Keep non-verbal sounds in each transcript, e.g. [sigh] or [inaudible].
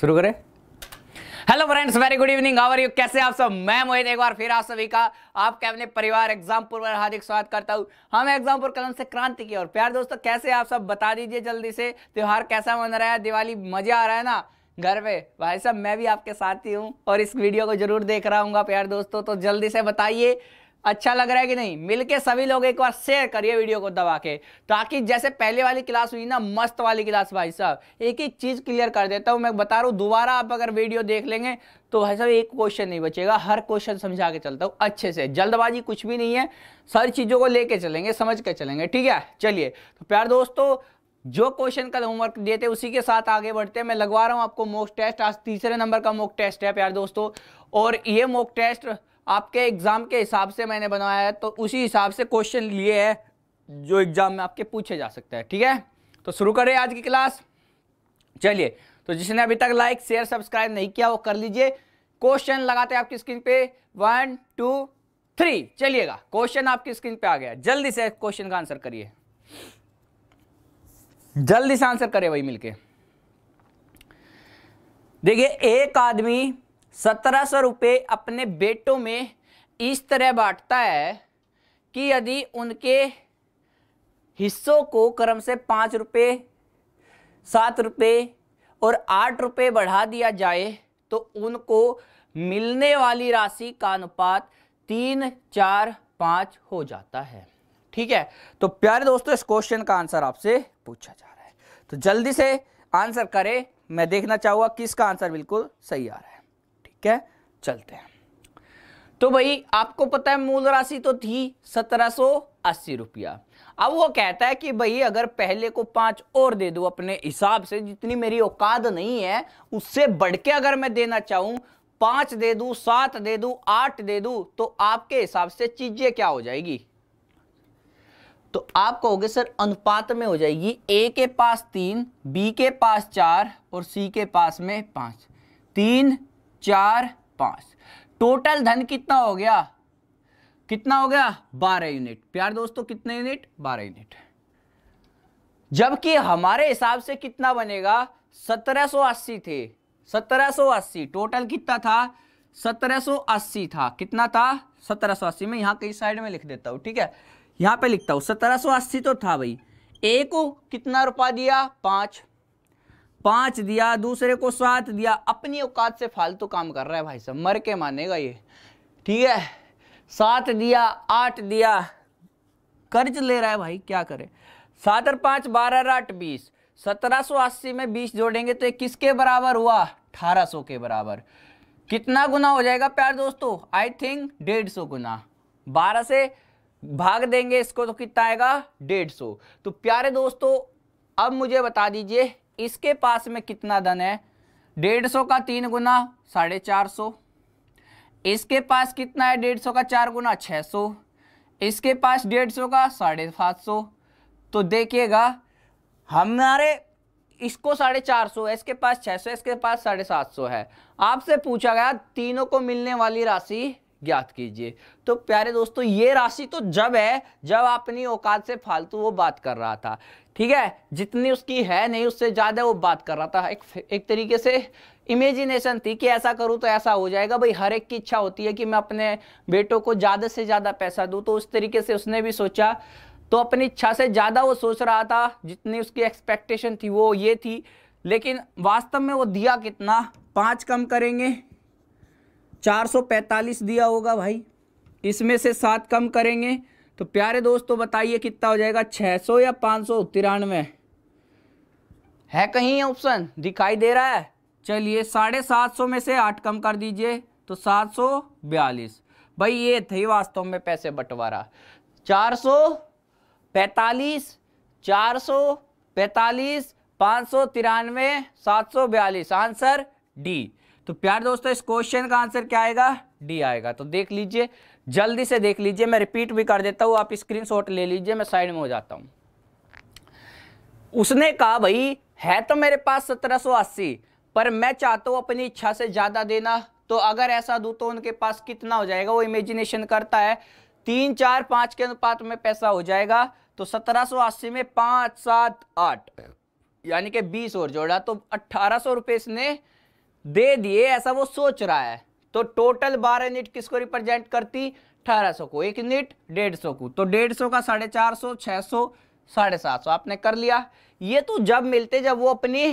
शुरू करें hello friends very good evening how are you कैसे आप सब मैं मोहित एक बार फिर आप सभी का आपके अपने परिवार एग्जामपुर पर हार्दिक स्वागत करता हूँ हाँ, हम एग्जामपुर कलम से क्रांति की और प्यार दोस्तों कैसे आप सब बता दीजिए जल्दी से त्यौहार कैसा मन रहा है दिवाली मजा आ रहा है ना घर पे भाई साहब मैं भी आपके साथ ही हूँ और इस वीडियो को जरूर देख रहा हूँ प्यार दोस्तों तो जल्दी से बताइए अच्छा लग रहा है कि नहीं मिलके सभी लोग एक बार शेयर करिए वीडियो को दबा के ताकि जैसे पहले वाली क्लास हुई ना मस्त वाली क्लास भाई साहब एक एक चीज़ क्लियर कर देता हूँ मैं बता रहा हूँ दोबारा आप अगर वीडियो देख लेंगे तो भाई साहब एक क्वेश्चन नहीं बचेगा हर क्वेश्चन समझा के चलता हूँ अच्छे से जल्दबाजी कुछ भी नहीं है सारी चीज़ों को लेके चलेंगे समझ के चलेंगे ठीक है चलिए तो प्यार दोस्तों जो क्वेश्चन कल होमवर्क दिए थे उसी के साथ आगे बढ़ते हैं मैं लगवा रहा हूँ आपको मोक टेस्ट आज तीसरे नंबर का मोक टेस्ट है प्यार दोस्तों और ये मोक टेस्ट आपके एग्ज़ाम के हिसाब से मैंने बनाया है तो उसी हिसाब से क्वेश्चन लिए है जो एग्ज़ाम में आपके पूछे जा सकते हैं ठीक है तो शुरू करें आज की क्लास चलिए तो जिसने अभी तक लाइक शेयर सब्सक्राइब नहीं किया वो कर लीजिए क्वेश्चन लगाते हैं आपकी स्क्रीन पे वन टू थ्री चलिएगा क्वेश्चन आपकी स्क्रीन पे आ गया जल्दी से क्वेश्चन का आंसर करिए जल्दी से आंसर करें वही मिलके देखिए एक आदमी सत्रह सौ रुपये अपने बेटों में इस तरह बांटता है कि यदि उनके हिस्सों को क्रम से पाँच रुपये सात रुपये और आठ रुपये बढ़ा दिया जाए तो उनको मिलने वाली राशि का अनुपात तीन चार पाँच हो जाता है ठीक है तो प्यारे दोस्तों इस क्वेश्चन का आंसर आपसे पूछा जा रहा है तो जल्दी से आंसर करें मैं देखना चाहूँगा किसका आंसर बिल्कुल सही आ रहा है क्या चलते हैं तो भाई आपको पता है मूल राशि तो थी सत्रह सो अस्सी रुपया अब वो कहता है कि भाई अगर पहले को पांच और दे दू अपने हिसाब से जितनी मेरी औकात नहीं है उससे बढ़ के अगर मैं देना चाहूं पांच दे दू सात दे दू आठ दे दू तो आपके हिसाब से चीजें क्या हो जाएगी तो आप कहोगे सर अनुपात में हो जाएगी ए के पास तीन बी के पास चार और सी के पास में पांच तीन चार पाँच टोटल धन कितना हो गया कितना हो गया बारह यूनिट प्यार दोस्तों कितने यूनिट बारह यूनिट जबकि हमारे हिसाब से कितना बनेगा सत्रह सो अस्सी थे सत्रह सो अस्सी टोटल कितना था सत्रह सो अस्सी था कितना था सत्रह सो अस्सी मैं यहां कई साइड में लिख देता हूं ठीक है यहां पे लिखता हूं सत्रह सो अस्सी तो था भाई ए को कितना रुपया दिया पांच पाँच दिया दूसरे को सात दिया अपनी औकात से फालतू काम कर रहा है भाई साहब मर के मानेगा ये ठीक है सात दिया आठ दिया कर्ज ले रहा है भाई क्या करे सात और पाँच बारह और आठ बीस सत्रह सौ अस्सी में बीस जोड़ेंगे तो ये किसके बराबर हुआ अठारह सौ के बराबर कितना गुना हो जाएगा प्यार दोस्तों आई थिंक डेढ़ सौ गुना बारह से भाग देंगे इसको तो कितना आएगा डेढ़ सौ तो प्यारे दोस्तों अब मुझे बता दीजिए इसके पास में कितना धन है डेढ़ सौ का तीन गुना साढ़े चार सौ इसके पास कितना है डेढ़ सौ का चार गुना छः सौ इसके पास डेढ़ सौ का साढ़े सात सौ तो देखिएगा हमारे इसको साढ़े चार सौ है इसके पास छः सौ इसके पास साढ़े सात सौ है आपसे पूछा गया तीनों को मिलने वाली राशि ज्ञात कीजिए तो प्यारे दोस्तों ये राशि तो जब है जब अपनी औकात से फालतू वो बात कर रहा था ठीक है जितनी उसकी है नहीं उससे ज़्यादा वो बात कर रहा था एक एक तरीके से इमेजिनेशन थी कि ऐसा करूँ तो ऐसा हो जाएगा भाई हर एक की इच्छा होती है कि मैं अपने बेटों को ज़्यादा से ज़्यादा पैसा दूँ तो उस तरीके से उसने भी सोचा तो अपनी इच्छा से ज़्यादा वो सोच रहा था जितनी उसकी एक्सपेक्टेशन थी वो ये थी लेकिन वास्तव में वो दिया कितना पाँच कम करेंगे चार दिया होगा भाई इसमें से सात कम करेंगे तो प्यारे दोस्तों बताइए कितना हो जाएगा 600 या पाँच सौ तिरानवे है कहीं ऑप्शन दिखाई दे रहा है चलिए साढ़े सात सौ में से आठ कम कर दीजिए तो सात सौ बयालीस भाई ये थे वास्तव में पैसे बंटवारा चार सौ पैंतालीस चार सौ पैंतालीस पाँच सौ तिरानवे सात सौ बयालीस आंसर डी तो प्यार दोस्तों इस क्वेश्चन का आंसर क्या आएगा डी आएगा तो देख लीजिए जल्दी से देख लीजिए मैं रिपीट भी कर देता हूँ आप स्क्रीन ले लीजिए मैं साइड में हो जाता हूँ उसने कहा भाई है तो मेरे पास सत्रह सो अस्सी पर मैं चाहता हूँ अपनी इच्छा से ज़्यादा देना तो अगर ऐसा दूँ तो उनके पास कितना हो जाएगा वो इमेजिनेशन करता है तीन चार पाँच के अनुपात में पैसा हो जाएगा तो सत्रह सो अस्सी में पाँच सात आठ यानी कि बीस और जोड़ा तो अट्ठारह सौ रुपये इसने दे दिए ऐसा वो सोच रहा है तो टोटल बारह यूनिट किसको रिप्रेजेंट करती अठारह सौ को एक यूनिट डेढ़ सौ को तो डेढ़ सौ का साढ़े चार सौ छह सौ साढ़े सात सौ आपने कर लिया ये तो जब मिलते जब वो अपनी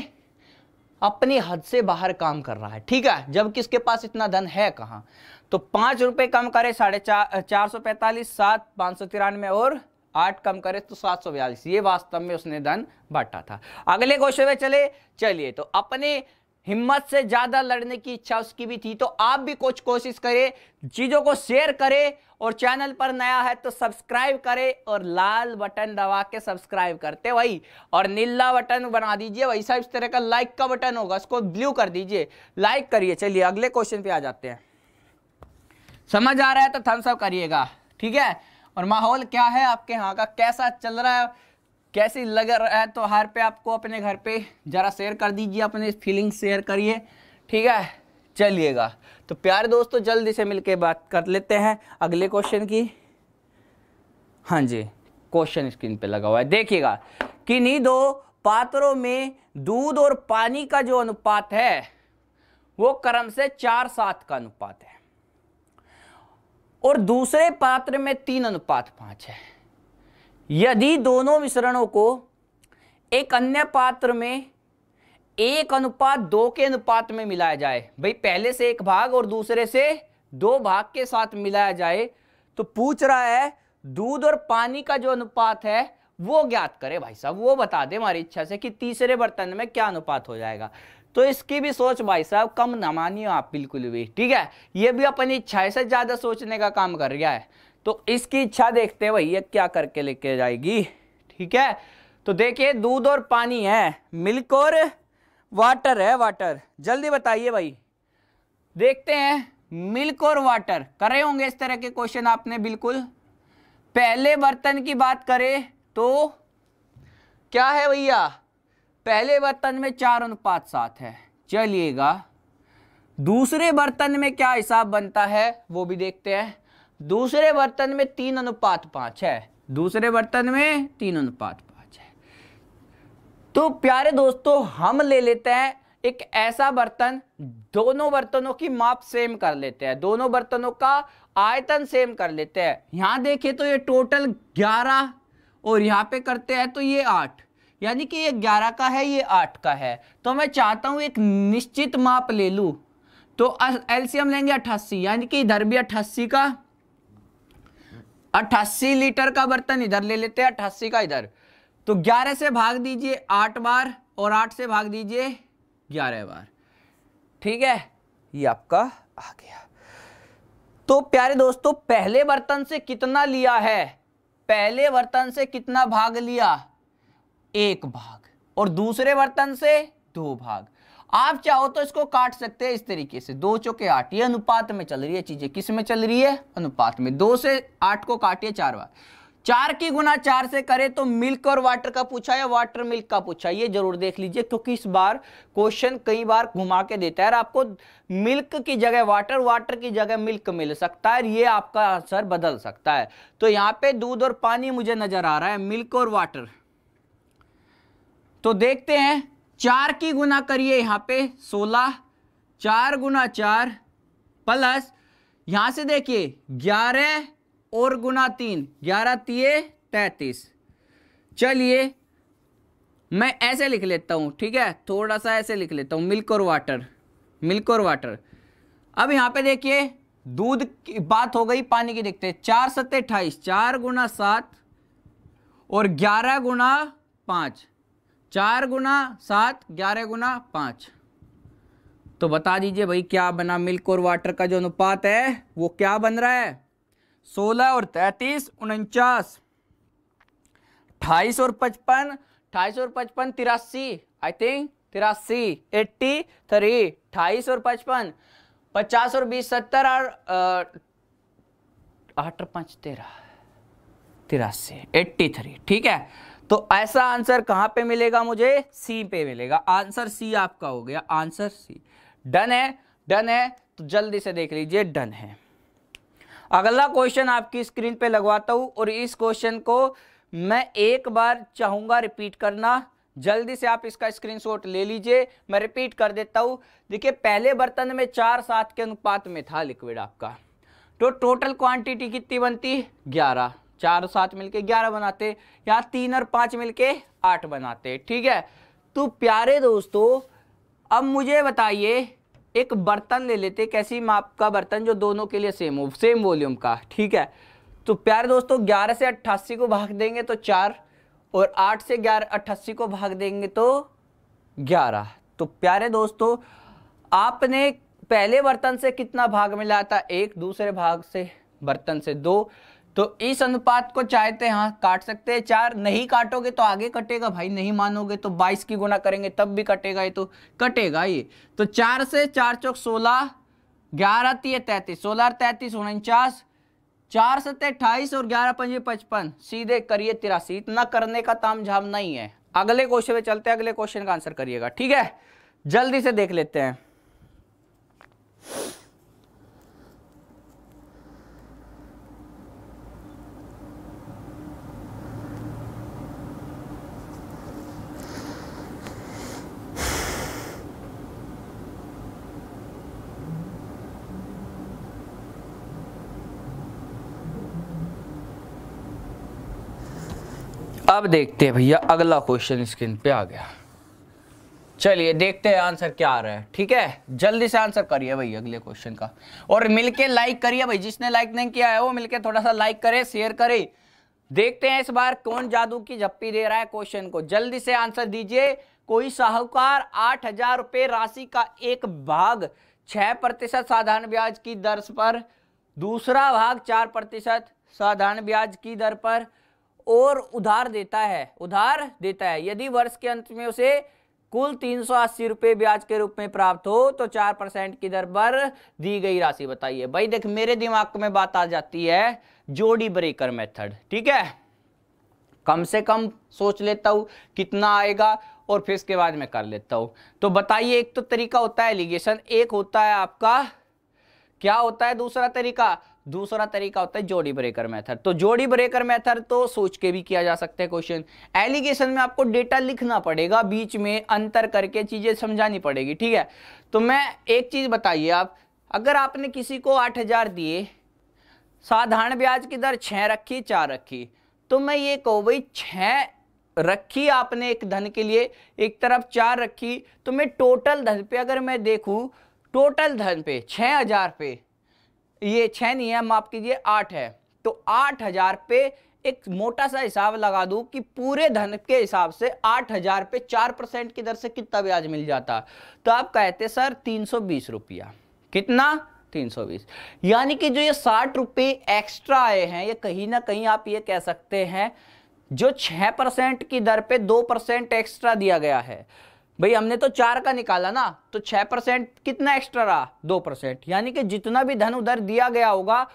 अपनी हद से बाहर काम कर रहा है ठीक है जब किसके पास इतना धन है कहाँ तो पाँच रुपये कम करे साढ़े चार चार सौ पैंतालीस सात पाँच सौ तिरानवे और आठ कम करे तो सात सौ बयालीस ये वास्तव में उसने धन बांटा था अगले क्वेश्चन में चले चलिए तो अपने हिम्मत से ज्यादा लड़ने की इच्छा उसकी भी थी तो आप भी कुछ कोशिश करें चीजों को शेयर करें और चैनल पर नया है तो सब्सक्राइब करें और लाल बटन दबा के सब्सक्राइब करते वही और नीला बटन बना दीजिए वही सब इस तरह का लाइक का बटन होगा उसको ब्लू कर दीजिए लाइक करिए चलिए अगले क्वेश्चन पे आ जाते हैं समझ आ रहा है तो थम्स अप करिएगा ठीक है और माहौल क्या है आपके यहाँ का कैसा चल रहा है कैसी लग रहा है तो पे आपको अपने घर पे ज़रा शेयर कर दीजिए अपने फीलिंग शेयर करिए ठीक है चलिएगा तो प्यारे दोस्तों जल्दी से मिलके बात कर लेते हैं अगले क्वेश्चन की हाँ जी क्वेश्चन स्क्रीन पे लगा हुआ है देखिएगा किन्हीं दो पात्रों में दूध और पानी का जो अनुपात है वो क्रम से चार सात का अनुपात है और दूसरे पात्र में तीन अनुपात पांच है यदि दोनों मिश्रणों को एक अन्य पात्र में एक अनुपात दो के अनुपात में मिलाया जाए भाई पहले से एक भाग और दूसरे से दो भाग के साथ मिलाया जाए तो पूछ रहा है दूध और पानी का जो अनुपात है वो ज्ञात करें भाई साहब वो बता दे हमारी इच्छा से कि तीसरे बर्तन में क्या अनुपात हो जाएगा तो इसकी भी सोच भाई साहब कम ना मानिए आप बिल्कुल भी ठीक है ये भी अपनी इच्छा से ज़्यादा सोचने का काम कर गया है तो इसकी इच्छा देखते हैं भैया क्या करके लेके जाएगी ठीक है तो देखिए दूध और पानी है मिल्क और वाटर है वाटर जल्दी बताइए भाई देखते हैं मिल्क और वाटर करे होंगे इस तरह के क्वेश्चन आपने बिल्कुल पहले बर्तन की बात करें तो क्या है भैया पहले बर्तन में चार अनुपात सात है चलिएगा दूसरे बर्तन में क्या हिसाब बनता है वो भी देखते हैं दूसरे बर्तन में तीन अनुपात पांच है दूसरे बर्तन में तीन अनुपात पांच है तो प्यारे दोस्तों हम ले लेते हैं एक ऐसा बर्तन दोनों बर्तनों की माप सेम कर लेते हैं दोनों बर्तनों का आयतन सेम कर लेते हैं यहां देखें तो ये टोटल ग्यारह और यहाँ पे करते हैं तो ये आठ यानी कि ये ग्यारह का है ये आठ का है तो मैं चाहता हूं एक निश्चित माप ले लू तो एलसीएम लेंगे अट्ठासी यानी कि इधर भी अट्ठासी का अट्ठासी लीटर का बर्तन इधर ले लेते हैं अट्ठासी का इधर तो ग्यारह से भाग दीजिए आठ बार और आठ से भाग दीजिए ग्यारह बार ठीक है ये आपका आ गया तो प्यारे दोस्तों पहले बर्तन से कितना लिया है पहले बर्तन से कितना भाग लिया एक भाग और दूसरे बर्तन से दो भाग आप चाहो तो इसको काट सकते हैं इस तरीके से दो चौके आठ ये अनुपात में चल रही है चीजें किस में चल रही है अनुपात में दो से आठ को काटिए चार बार चार की गुना चार से करें तो मिल्क और वाटर का पूछा या वाटर मिल्क का पूछा ये जरूर देख लीजिए क्योंकि इस बार क्वेश्चन कई बार घुमा के देता है और आपको मिल्क की जगह वाटर वाटर की जगह मिल्क मिल सकता है ये आपका आंसर बदल सकता है तो यहाँ पे दूध और पानी मुझे नजर आ रहा है मिल्क और वाटर तो देखते हैं चार की गुना करिए यहाँ पे सोलह चार गुना चार प्लस यहाँ से देखिए ग्यारह और गुना तीन ग्यारह तीय तैतीस चलिए मैं ऐसे लिख लेता हूँ ठीक है थोड़ा सा ऐसे लिख लेता हूँ मिल्क और वाटर मिल्क और वाटर अब यहाँ पे देखिए दूध की बात हो गई पानी की देखते हैं चार सत्ते अट्ठाईस चार गुना सात और ग्यारह गुना पाँच चार गुना सात ग्यारह गुना पाँच तो बता दीजिए भाई क्या बना मिल्क और वाटर का जो अनुपात है वो क्या बन रहा है सोलह और तैतीस उनचास अठाईस और पचपन अठाईस और पचपन तिरासी आई थिंक तिरासी एट्टी थ्री अठाईस और पचपन पचास और बीस सत्तर और आठ पाँच तेरह तिरासी एट्टी थ्री ठीक है तो ऐसा आंसर कहाँ पे मिलेगा मुझे सी पे मिलेगा आंसर सी आपका हो गया आंसर सी डन है डन है तो जल्दी से देख लीजिए डन है अगला क्वेश्चन आपकी स्क्रीन पे लगवाता हूँ और इस क्वेश्चन को मैं एक बार चाहूँगा रिपीट करना जल्दी से आप इसका स्क्रीनशॉट ले लीजिए मैं रिपीट कर देता हूँ देखिए पहले बर्तन में चार सात के अनुपात में था लिक्विड आपका तो टोटल क्वांटिटी कितनी बनती ग्यारह चार और सात मिलके ग्यारह बनाते या तीन और पाँच मिलके आठ बनाते ठीक है तो प्यारे दोस्तों अब मुझे बताइए एक बर्तन ले लेते कैसी माप का बर्तन जो दोनों के लिए सेम हो सेम वॉल्यूम का ठीक है तो प्यारे दोस्तों ग्यारह से अट्ठासी को भाग देंगे तो चार और आठ से ग्यारह अट्ठासी को भाग देंगे तो ग्यारह तो प्यारे दोस्तों आपने पहले बर्तन से कितना भाग मिला था एक दूसरे भाग से बर्तन से दो तो इस अनुपात को चाहते हाँ काट सकते हैं चार नहीं काटोगे तो आगे कटेगा भाई नहीं मानोगे तो बाईस की गुना करेंगे तब भी कटेगा ये तो कटेगा ये तो चार से चार चौक सोलह ग्यारह तीय तैतीस सोलह तैतीस उनचास चार सत्य अट्ठाईस और ग्यारह पंजे पचपन सीधे करिए तिरासी इतना करने का ताम झाम नहीं है अगले क्वेश्चन में चलते हैं अगले क्वेश्चन का आंसर करिएगा ठीक है जल्दी से देख लेते हैं अब देखते हैं भैया अगला क्वेश्चन स्क्रीन पे आ गया चलिए देखते हैं आंसर क्या आ रहा है ठीक है जल्दी से आंसर करिए भाई अगले क्वेश्चन का और मिलके लाइक करिए भाई जिसने लाइक नहीं किया है वो मिलके थोड़ा सा लाइक करे शेयर करे देखते हैं इस बार कौन जादू की झप्पी दे रहा है क्वेश्चन को जल्दी से आंसर दीजिए कोई साहूकार आठ हजार रुपये राशि का एक भाग छह प्रतिशत साधारण ब्याज की दर पर दूसरा भाग चार प्रतिशत साधारण ब्याज की दर पर और उधार देता है उधार देता है यदि वर्ष के अंत में उसे कुल तीन सौ अस्सी रुपये ब्याज के रूप में प्राप्त हो तो चार परसेंट की दर पर दी गई राशि बताइए भाई देख मेरे दिमाग में बात आ जाती है जोड़ी ब्रेकर मेथड ठीक है कम से कम सोच लेता हूं कितना आएगा और फिर इसके बाद में कर लेता हूं तो बताइए एक तो तरीका होता है एलिगेशन एक होता है आपका क्या होता है दूसरा तरीका दूसरा तरीका होता है जोड़ी ब्रेकर मेथड तो जोड़ी ब्रेकर मेथड तो सोच के भी किया जा सकता है क्वेश्चन एलिगेशन में आपको डेटा लिखना पड़ेगा बीच में अंतर करके चीजें समझानी पड़ेगी ठीक है तो मैं एक चीज बताइए आप अगर आपने किसी को आठ हजार दिए साधारण ब्याज की दर छः रखी चार रखी तो मैं ये कहूँ भाई छः रखी आपने एक धन के लिए एक तरफ चार रखी तो मैं टोटल धन पे अगर मैं देखूँ टोटल धन पे छः हजार पे ये छः नहीं है माफ़ कीजिए आठ है तो आठ हज़ार पे एक मोटा सा हिसाब लगा दूं कि पूरे धन के हिसाब से आठ हजार पे चार परसेंट की दर से कितना ब्याज मिल जाता तो आप कहते सर तीन सौ बीस रुपया कितना तीन सौ बीस यानी कि जो ये साठ रुपये एक्स्ट्रा आए हैं ये कहीं ना कहीं आप ये कह सकते हैं जो छः परसेंट की दर पे दो परसेंट एक्स्ट्रा दिया गया है भाई हमने तो चार का निकाला ना तो छह परसेंट कितना एक्स्ट्रा रहा दो परसेंट यानी कि जितना भी धन उधर दिया गया होगा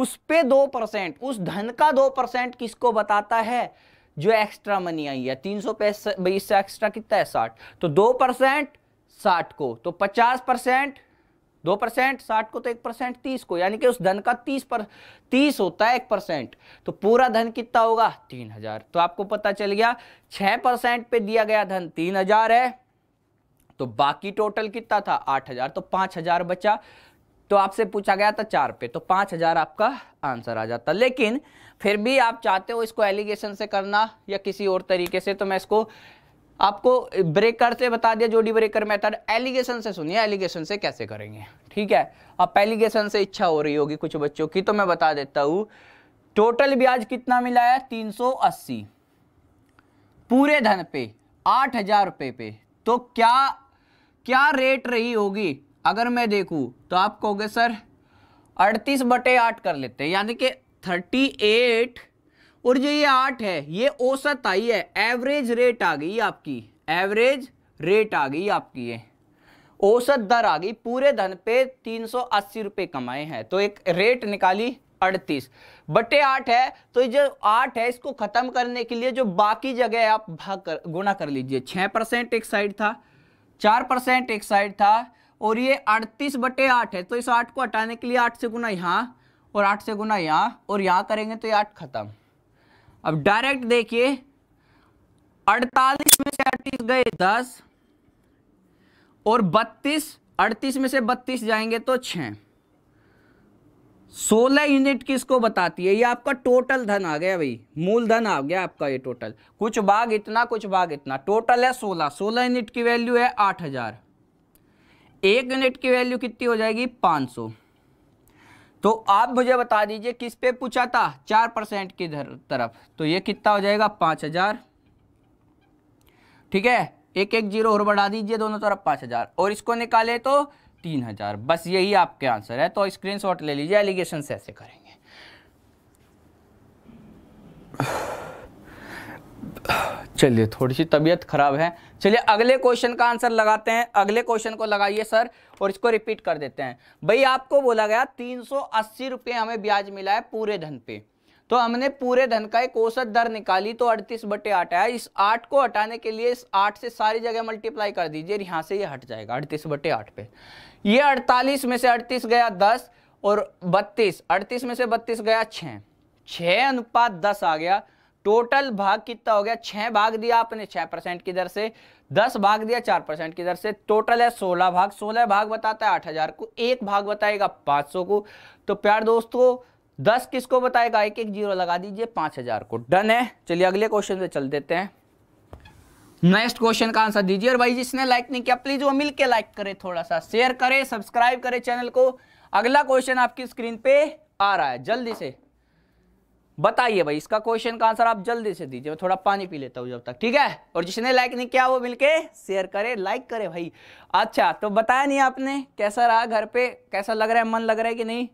उस पे दो परसेंट उस धन का दो परसेंट किसको बताता है जो एक्स्ट्रा मनी आई है तीन सौ पैसा भाई इससे एक्स्ट्रा कितना है साठ तो दो परसेंट साठ को तो पचास परसेंट दो परसेंट साठ को तो एक परसेंट तीस को यानी कि उस धन का तीस पर तीस होता है एक परसेंट तो पूरा धन कितना होगा तीन हजार तो आपको पता चल गया छः परसेंट पे दिया गया धन तीन हजार है तो बाकी टोटल कितना था आठ हजार तो पाँच हजार बचा तो आपसे पूछा गया था चार पे तो पाँच हजार आपका आंसर आ जाता लेकिन फिर भी आप चाहते हो इसको एलिगेशन से करना या किसी और तरीके से तो मैं इसको आपको ब्रेकर से बता दिया जोडी ब्रेकर मेथड एलिगेशन से सुनिए एलिगेशन से कैसे करेंगे ठीक है अब एलिगेशन से इच्छा हो रही होगी कुछ बच्चों की तो मैं बता देता हूँ टोटल ब्याज कितना मिला है तीन पूरे धन पे आठ हजार रुपये पे तो क्या क्या रेट रही होगी अगर मैं देखूं तो आप कहोगे सर अड़तीस बटे आठ कर लेते हैं यानी कि थर्टी एट और जो ये आठ है ये औसत आई है एवरेज रेट आ गई आपकी एवरेज रेट आ गई आपकी ये औसत दर आ गई पूरे धन पे तीन सौ अस्सी कमाए हैं तो एक रेट निकाली अड़तीस बटे आठ है तो जो आठ है इसको खत्म करने के लिए जो बाकी जगह है आप भाग कर गुना कर लीजिए 6 परसेंट एक साइड था चार परसेंट एक साइड था और ये अड़तीस बटे आठ है तो इस आठ को हटाने के लिए आठ से गुना यहाँ और आठ से गुना यहाँ और यहाँ करेंगे तो ये आठ खत्म अब डायरेक्ट देखिए अड़तालीस में से अड़तीस गए दस और बत्तीस अड़तीस में से बत्तीस जाएंगे तो छः सोलह यूनिट किसको बताती है ये आपका टोटल धन आ गया भाई मूलधन आ गया आपका ये टोटल कुछ भाग इतना कुछ भाग इतना टोटल है सोलह सोलह यूनिट की वैल्यू है आठ हजार एक यूनिट की वैल्यू कितनी हो जाएगी पांच सौ तो आप मुझे बता दीजिए किस पे पूछा था चार परसेंट की तरफ तो ये कितना हो जाएगा पांच हजार ठीक है एक एक जीरो और बढ़ा दीजिए दोनों तरफ पाँच हजार और इसको निकाले तो तीन हजार बस यही आपके आंसर है तो स्क्रीनशॉट ले लीजिए एलिगेशन से ऐसे करेंगे चलिए थोड़ी सी तबीयत खराब है चलिए अगले क्वेश्चन का आंसर लगाते हैं अगले क्वेश्चन को लगाइए सर और इसको रिपीट कर देते हैं भाई आपको बोला गया तीन सौ अस्सी रुपये हमें ब्याज मिला है पूरे धन पे तो हमने पूरे धन का एक औसत दर निकाली तो अड़तीस बटे आठ आया इस आठ को हटाने के लिए इस आठ से सारी जगह मल्टीप्लाई कर दीजिए यहां से ये हट जाएगा अड़तीस बटे आठ पे ये अड़तालीस में से अड़तीस गया दस और बत्तीस अड़तीस में से बत्तीस गया 6 6 अनुपात दस आ गया टोटल भाग कितना हो गया 6 भाग दिया आपने 6 परसेंट की दर से दस भाग दिया चार परसेंट की दर से टोटल है सोलह भाग सोलह भाग बताता है आठ हज़ार को एक भाग बताएगा 500 सौ को तो प्यार दोस्तों दस किसको बताएगा एक एक जीरो लगा दीजिए पांच हजार को डन है चलिए अगले क्वेश्चन पे चल देते हैं नेक्स्ट क्वेश्चन का आंसर दीजिए और भाई जिसने लाइक नहीं किया प्लीज वो मिलकर लाइक करे थोड़ा सा शेयर करे सब्सक्राइब करे चैनल को अगला क्वेश्चन आपकी स्क्रीन पे आ रहा है जल्दी से बताइए भाई इसका क्वेश्चन का आंसर आप जल्दी से दीजिए मैं थोड़ा पानी पी लेता हूँ जब तक ठीक है और जिसने लाइक नहीं किया वो मिलके शेयर करे लाइक करे भाई अच्छा तो बताया नहीं आपने कैसा रहा घर पे कैसा लग रहा है मन लग रहा है कि नहीं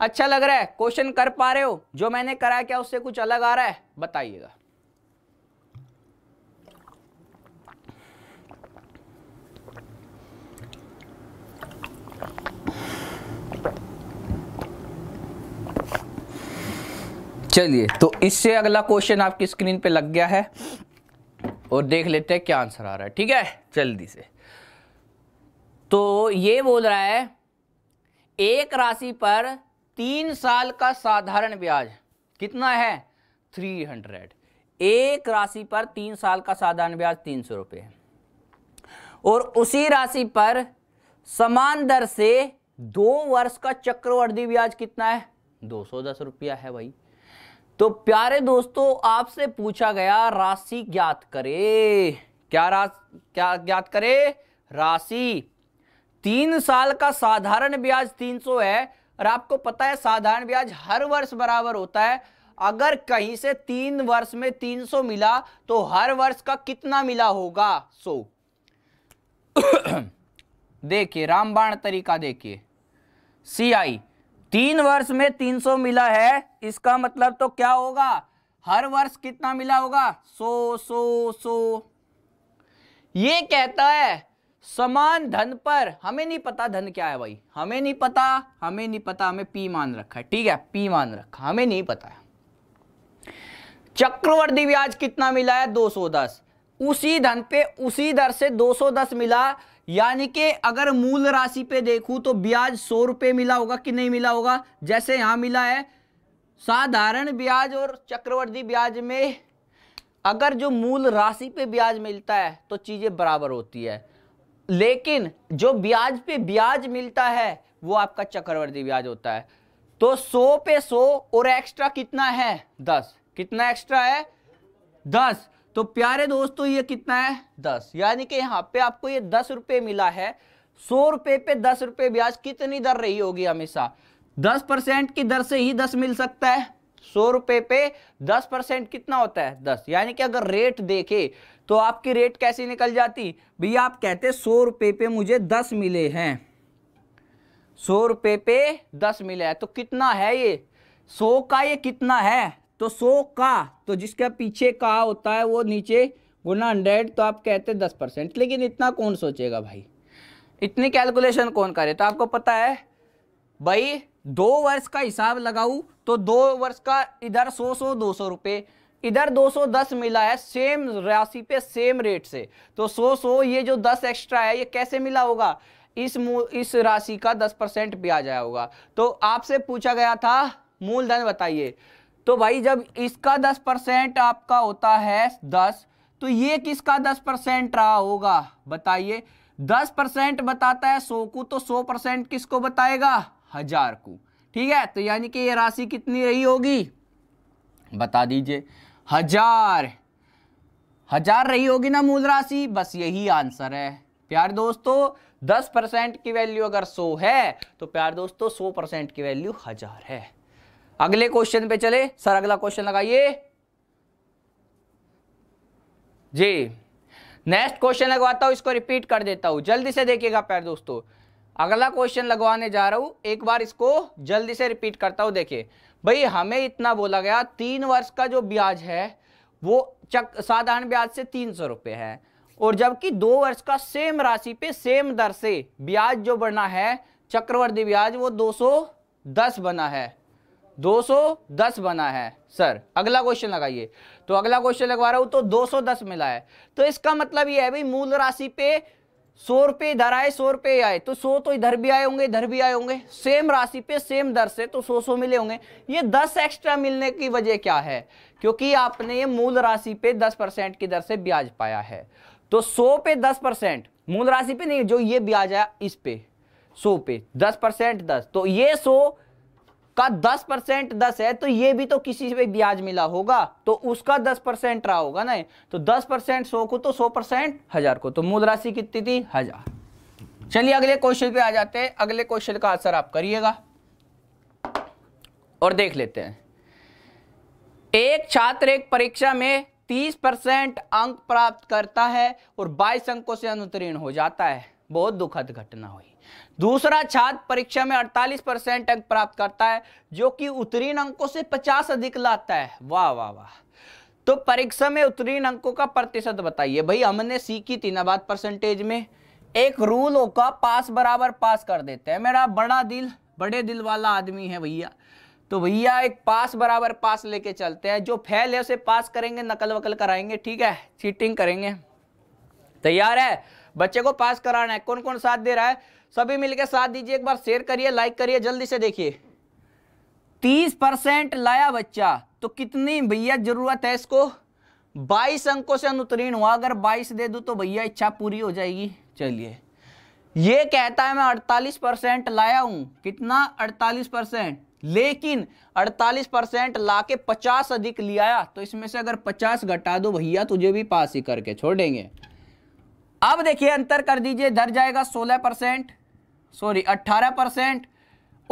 अच्छा लग रहा है क्वेश्चन कर पा रहे हो जो मैंने करा क्या उससे कुछ अलग आ रहा है बताइएगा चलिए तो इससे अगला क्वेश्चन आपकी स्क्रीन पे लग गया है और देख लेते हैं क्या आंसर आ रहा है ठीक है जल्दी से तो ये बोल रहा है एक राशि पर तीन साल का साधारण ब्याज कितना है थ्री हंड्रेड एक राशि पर तीन साल का साधारण ब्याज तीन सौ रुपये और उसी राशि पर समान दर से दो वर्ष का चक्रवर्ती ब्याज कितना है दो सौ दस रुपया है भाई तो प्यारे दोस्तों आपसे पूछा गया राशि ज्ञात करे क्या राशि क्या ज्ञात करे राशि तीन साल का साधारण ब्याज तीन सौ है और आपको पता है साधारण ब्याज हर वर्ष बराबर होता है अगर कहीं से तीन वर्ष में 300 मिला तो हर वर्ष का कितना मिला होगा सो [coughs] देखिए रामबाण तरीका देखिए सी आई तीन वर्ष में 300 मिला है इसका मतलब तो क्या होगा हर वर्ष कितना मिला होगा सो सो सो ये कहता है समान धन पर हमें नहीं पता धन क्या है भाई हमें नहीं पता हमें नहीं पता हमें पी मान रखा है ठीक है पी मान रखा हमें नहीं पता है चक्रवर्ती ब्याज कितना मिला है 210 उसी धन पे उसी दर से 210 मिला यानी कि अगर मूल राशि पे देखूं तो ब्याज सौ रुपये मिला होगा कि नहीं मिला होगा जैसे यहां मिला है साधारण ब्याज और चक्रवर्ती ब्याज में अगर जो मूल राशि पे ब्याज मिलता है तो चीजें बराबर होती है लेकिन जो ब्याज पे ब्याज मिलता है वो आपका चक्रवर्ती ब्याज होता है तो सो पे सो और एक्स्ट्रा कितना है दस कितना एक्स्ट्रा है दस तो प्यारे दोस्तों ये कितना है दस यानी कि यहाँ पे आपको ये दस रुपये मिला है सौ रुपये पे दस रुपये ब्याज कितनी दर रही होगी हमेशा दस परसेंट की दर से ही दस मिल सकता है सौ रुपये पे दस परसेंट कितना होता है दस यानी कि अगर रेट देखे तो आपकी रेट कैसी निकल जाती भैया आप कहते सौ रुपये पे मुझे दस मिले हैं सौ रुपये पे दस मिले हैं तो कितना है ये सौ का ये कितना है तो सौ का तो जिसका पीछे का होता है वो नीचे गुना हंड्रेड तो आप कहते दस परसेंट लेकिन इतना कौन सोचेगा भाई इतनी कैलकुलेशन कौन करे तो आपको पता है भाई दो वर्ष का हिसाब लगाऊँ तो दो वर्ष का इधर सौ सौ दो सौ रुपये इधर 210 मिला है सेम राशि पे सेम रेट से तो 100 100 ये जो 10 एक्स्ट्रा है ये कैसे मिला होगा इस इस राशि का 10 परसेंट ब्याज आया होगा तो आपसे पूछा गया था मूलधन बताइए तो भाई जब इसका 10 परसेंट आपका होता है 10 तो ये किसका 10 परसेंट रहा होगा बताइए 10 परसेंट बताता है 100 को तो 100 परसेंट किसको बताएगा हजार को ठीक है तो यानी कि ये राशि कितनी रही होगी बता दीजिए हजार हजार रही होगी ना मूल राशि बस यही आंसर है प्यार दोस्तों दस परसेंट की वैल्यू अगर सो है तो प्यार दोस्तों सो परसेंट की वैल्यू हजार है अगले क्वेश्चन पे चले सर अगला क्वेश्चन लगाइए जी नेक्स्ट क्वेश्चन लगवाता हूं इसको रिपीट कर देता हूं जल्दी से देखिएगा प्यार दोस्तों अगला क्वेश्चन लगवाने जा रहा हूं एक बार इसको जल्दी से रिपीट करता हूं देखिए भाई हमें इतना बोला गया तीन वर्ष का जो ब्याज है वो चक साधारण ब्याज से तीन सौ रुपये है और जबकि दो वर्ष का सेम राशि पे सेम दर से ब्याज जो बना है चक्रवर्ती ब्याज वो 210 बना है 210 बना है सर अगला क्वेश्चन लगाइए तो अगला क्वेश्चन लगवा रहा हूं तो 210 मिला है तो इसका मतलब ये है भाई मूल राशि पे सौ रुपये इधर आए सौ रुपये आए तो सौ तो इधर भी आए होंगे इधर भी आए होंगे सेम राशि पे सेम दर से तो सौ सौ मिले होंगे ये दस एक्स्ट्रा मिलने की वजह क्या है क्योंकि आपने ये मूल राशि पे दस परसेंट की दर से ब्याज पाया है तो सौ पे दस परसेंट मूल राशि पे नहीं जो ये ब्याज आया इस पे सौ पे दस परसेंट दस तो ये सौ का 10 परसेंट दस है तो ये भी तो किसी से ब्याज मिला होगा तो उसका 10 परसेंट रहा होगा ना तो 10 परसेंट सौ को तो 100 परसेंट हजार को तो मूल राशि कितनी थी हजार चलिए अगले क्वेश्चन पे आ जाते हैं अगले क्वेश्चन का आंसर आप करिएगा और देख लेते हैं एक छात्र एक परीक्षा में 30 परसेंट अंक प्राप्त करता है और 22 अंकों से अनुत्तीर्ण हो जाता है बहुत दुखद घटना हुई दूसरा छात्र परीक्षा में 48 परसेंट अंक प्राप्त करता है जो कि उत्तीर्ण अंकों से 50 अधिक लाता है वाह वाह वाह तो परीक्षा में उत्तीर्ण अंकों का प्रतिशत बताइए भाई हमने सीखी थी नबाद परसेंटेज में एक रूल होगा पास बराबर पास कर देते हैं मेरा बड़ा दिल बड़े दिल वाला आदमी है भैया तो भैया एक पास बराबर पास लेके चलते हैं जो फैल है उसे पास करेंगे नकल वकल कराएंगे ठीक है चीटिंग करेंगे तैयार है बच्चे को पास कराना है कौन कौन साथ दे रहा है सभी मिलकर साथ दीजिए एक बार शेयर करिए लाइक करिए जल्दी से देखिए तीस परसेंट लाया बच्चा तो कितनी भैया जरूरत है इसको बाईस अंकों से अनुत्तीर्ण हुआ अगर बाईस दे दू तो भैया इच्छा पूरी हो जाएगी चलिए ये कहता है मैं अड़तालीस परसेंट लाया हूं कितना अड़तालीस परसेंट लेकिन 48 परसेंट ला के पचास अधिक लिया तो इसमें से अगर पचास घटा दो भैया तुझे भी पास ही करके छोड़ेंगे अब देखिए अंतर कर दीजिए धर जाएगा 16 परसेंट सॉरी अट्ठारह परसेंट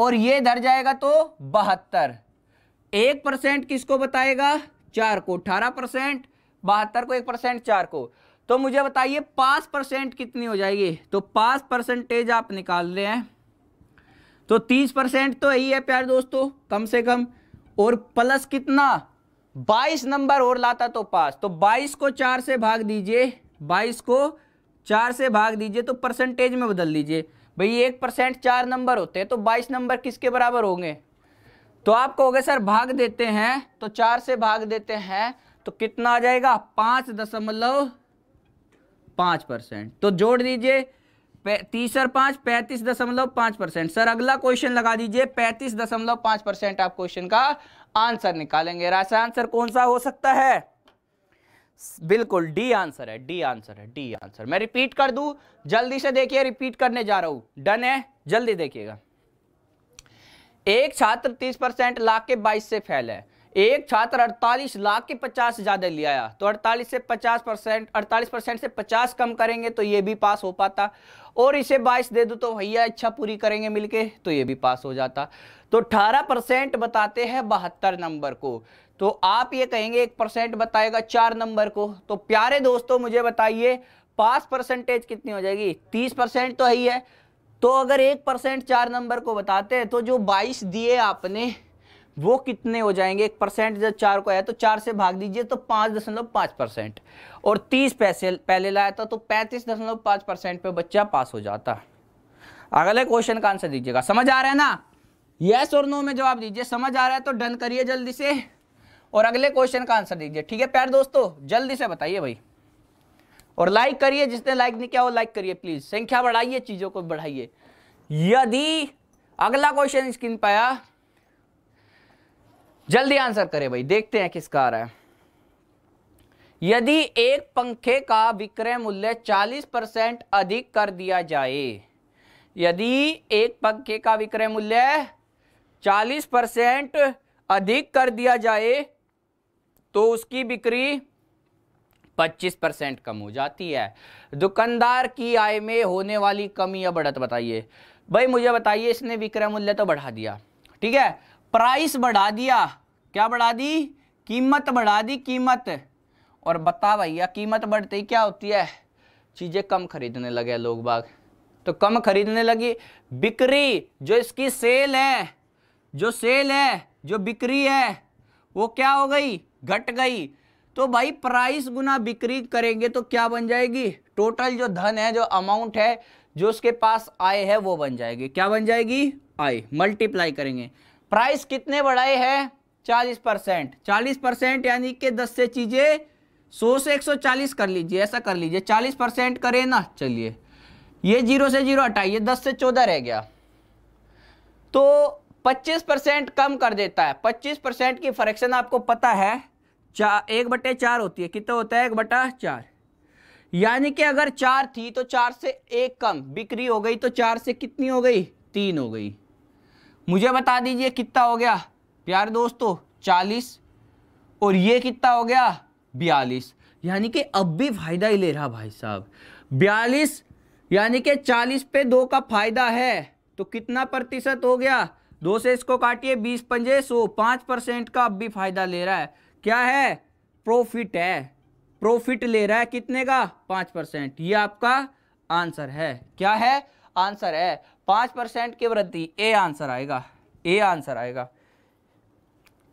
और ये इधर जाएगा तो बहत्तर एक परसेंट किसको बताएगा चार को अठारह परसेंट बहत्तर को एक परसेंट चार को तो मुझे बताइए पाँच परसेंट कितनी हो जाएगी तो पाँच परसेंटेज आप निकाल रहे हैं तो तीस परसेंट तो यही है प्यार दोस्तों कम से कम और प्लस कितना बाईस नंबर और लाता तो पास तो बाईस को चार से भाग दीजिए बाईस को चार से भाग दीजिए तो परसेंटेज में बदल दीजिए भाई एक परसेंट चार नंबर होते हैं तो बाईस नंबर किसके बराबर होंगे तो आप कहोगे सर भाग देते हैं तो चार से भाग देते हैं तो कितना आ जाएगा पाँच दशमलव पाँच परसेंट तो जोड़ दीजिए तीस और पाँच पैंतीस दशमलव पाँच परसेंट सर अगला क्वेश्चन लगा दीजिए पैंतीस दशमलव पाँच परसेंट आप क्वेश्चन का आंसर निकालेंगे राशा आंसर कौन सा हो सकता है बिल्कुल डी आंसर है डी आंसर है डी आंसर मैं रिपीट कर दू जल्दी से देखिए रिपीट करने जा रहा हूं डन है जल्दी देखिएगा एक छात्र तीस परसेंट लाख के बाईस से फैल है एक छात्र अड़तालीस लाख के पचास ज्यादा ले आया तो अड़तालीस से पचास परसेंट अड़तालीस परसेंट से पचास कम करेंगे तो ये भी पास हो पाता और इसे बाईस दे दो तो भैया इच्छा पूरी करेंगे मिलके तो ये भी पास हो जाता तो अठारह परसेंट बताते हैं बहत्तर नंबर को तो आप ये कहेंगे एक परसेंट बताएगा चार नंबर को तो प्यारे दोस्तों मुझे बताइए पास परसेंटेज कितनी हो जाएगी तीस परसेंट तो ही है तो अगर एक परसेंट चार नंबर को बताते हैं तो जो बाईस दिए आपने वो कितने हो जाएंगे एक परसेंट जब चार को आया तो चार से भाग दीजिए तो पाँच दशमलव पाँच परसेंट और तीस पैसे पहले लाया था तो पैंतीस दशमलव पाँच परसेंट पर बच्चा पास हो जाता अगले क्वेश्चन का आंसर दीजिएगा समझ आ रहा है ना यस और नो में जवाब दीजिए समझ आ रहा है तो डन करिए जल्दी से और अगले क्वेश्चन का आंसर दीजिए ठीक है प्यार दोस्तों जल्दी से बताइए भाई और लाइक करिए जिसने लाइक नहीं किया वो लाइक करिए प्लीज संख्या बढ़ाइए चीजों को बढ़ाइए यदि अगला क्वेश्चन स्क्रीन आया जल्दी आंसर करें भाई देखते हैं किसका आ रहा है यदि एक पंखे का विक्रय मूल्य 40 परसेंट अधिक कर दिया जाए यदि एक पंखे का विक्रय मूल्य 40 परसेंट अधिक कर दिया जाए तो उसकी बिक्री 25 परसेंट कम हो जाती है दुकानदार की आय में होने वाली कमी या बढ़त बताइए भाई मुझे बताइए इसने विक्रय मूल्य तो बढ़ा दिया ठीक है प्राइस बढ़ा दिया क्या बढ़ा दी कीमत बढ़ा दी कीमत और बता भैया कीमत बढ़ते ही क्या होती है चीज़ें कम खरीदने लगे लोग बाग तो कम खरीदने लगी बिक्री जो इसकी सेल है जो सेल है जो बिक्री है वो क्या हो गई घट गई तो भाई प्राइस गुना बिक्री करेंगे तो क्या बन जाएगी टोटल जो धन है जो अमाउंट है जो उसके पास आय है वो बन जाएगी क्या बन जाएगी आय मल्टीप्लाई करेंगे प्राइस कितने बढ़ाए हैं चालीस परसेंट चालीस परसेंट यानी कि दस से चीज़ें सौ से एक सौ चालीस कर लीजिए ऐसा कर लीजिए चालीस परसेंट करें ना चलिए ये जीरो से जीरो हटाइए दस से चौदह रह गया तो पच्चीस परसेंट कम कर देता है पच्चीस परसेंट की फ्रैक्शन आपको पता है चार एक बटे चार होती है कितना होता है एक बटा चार यानी कि अगर चार थी तो चार से एक कम बिक्री हो गई तो चार से कितनी हो गई तीन हो गई मुझे बता दीजिए कितना हो गया प्यारे दोस्तों चालीस और ये कितना हो गया बयालीस यानी कि अब भी फायदा ही ले रहा भाई साहब बयालीस यानी कि चालीस पे दो का फायदा है तो कितना प्रतिशत हो गया दो से इसको काटिए बीस पंजे सो पाँच परसेंट का अब भी फायदा ले रहा है क्या है प्रॉफिट है प्रॉफिट ले रहा है कितने का पांच परसेंट ये आपका आंसर है क्या है आंसर है पांच परसेंट की वृद्धि ए आंसर आएगा ए आंसर आएगा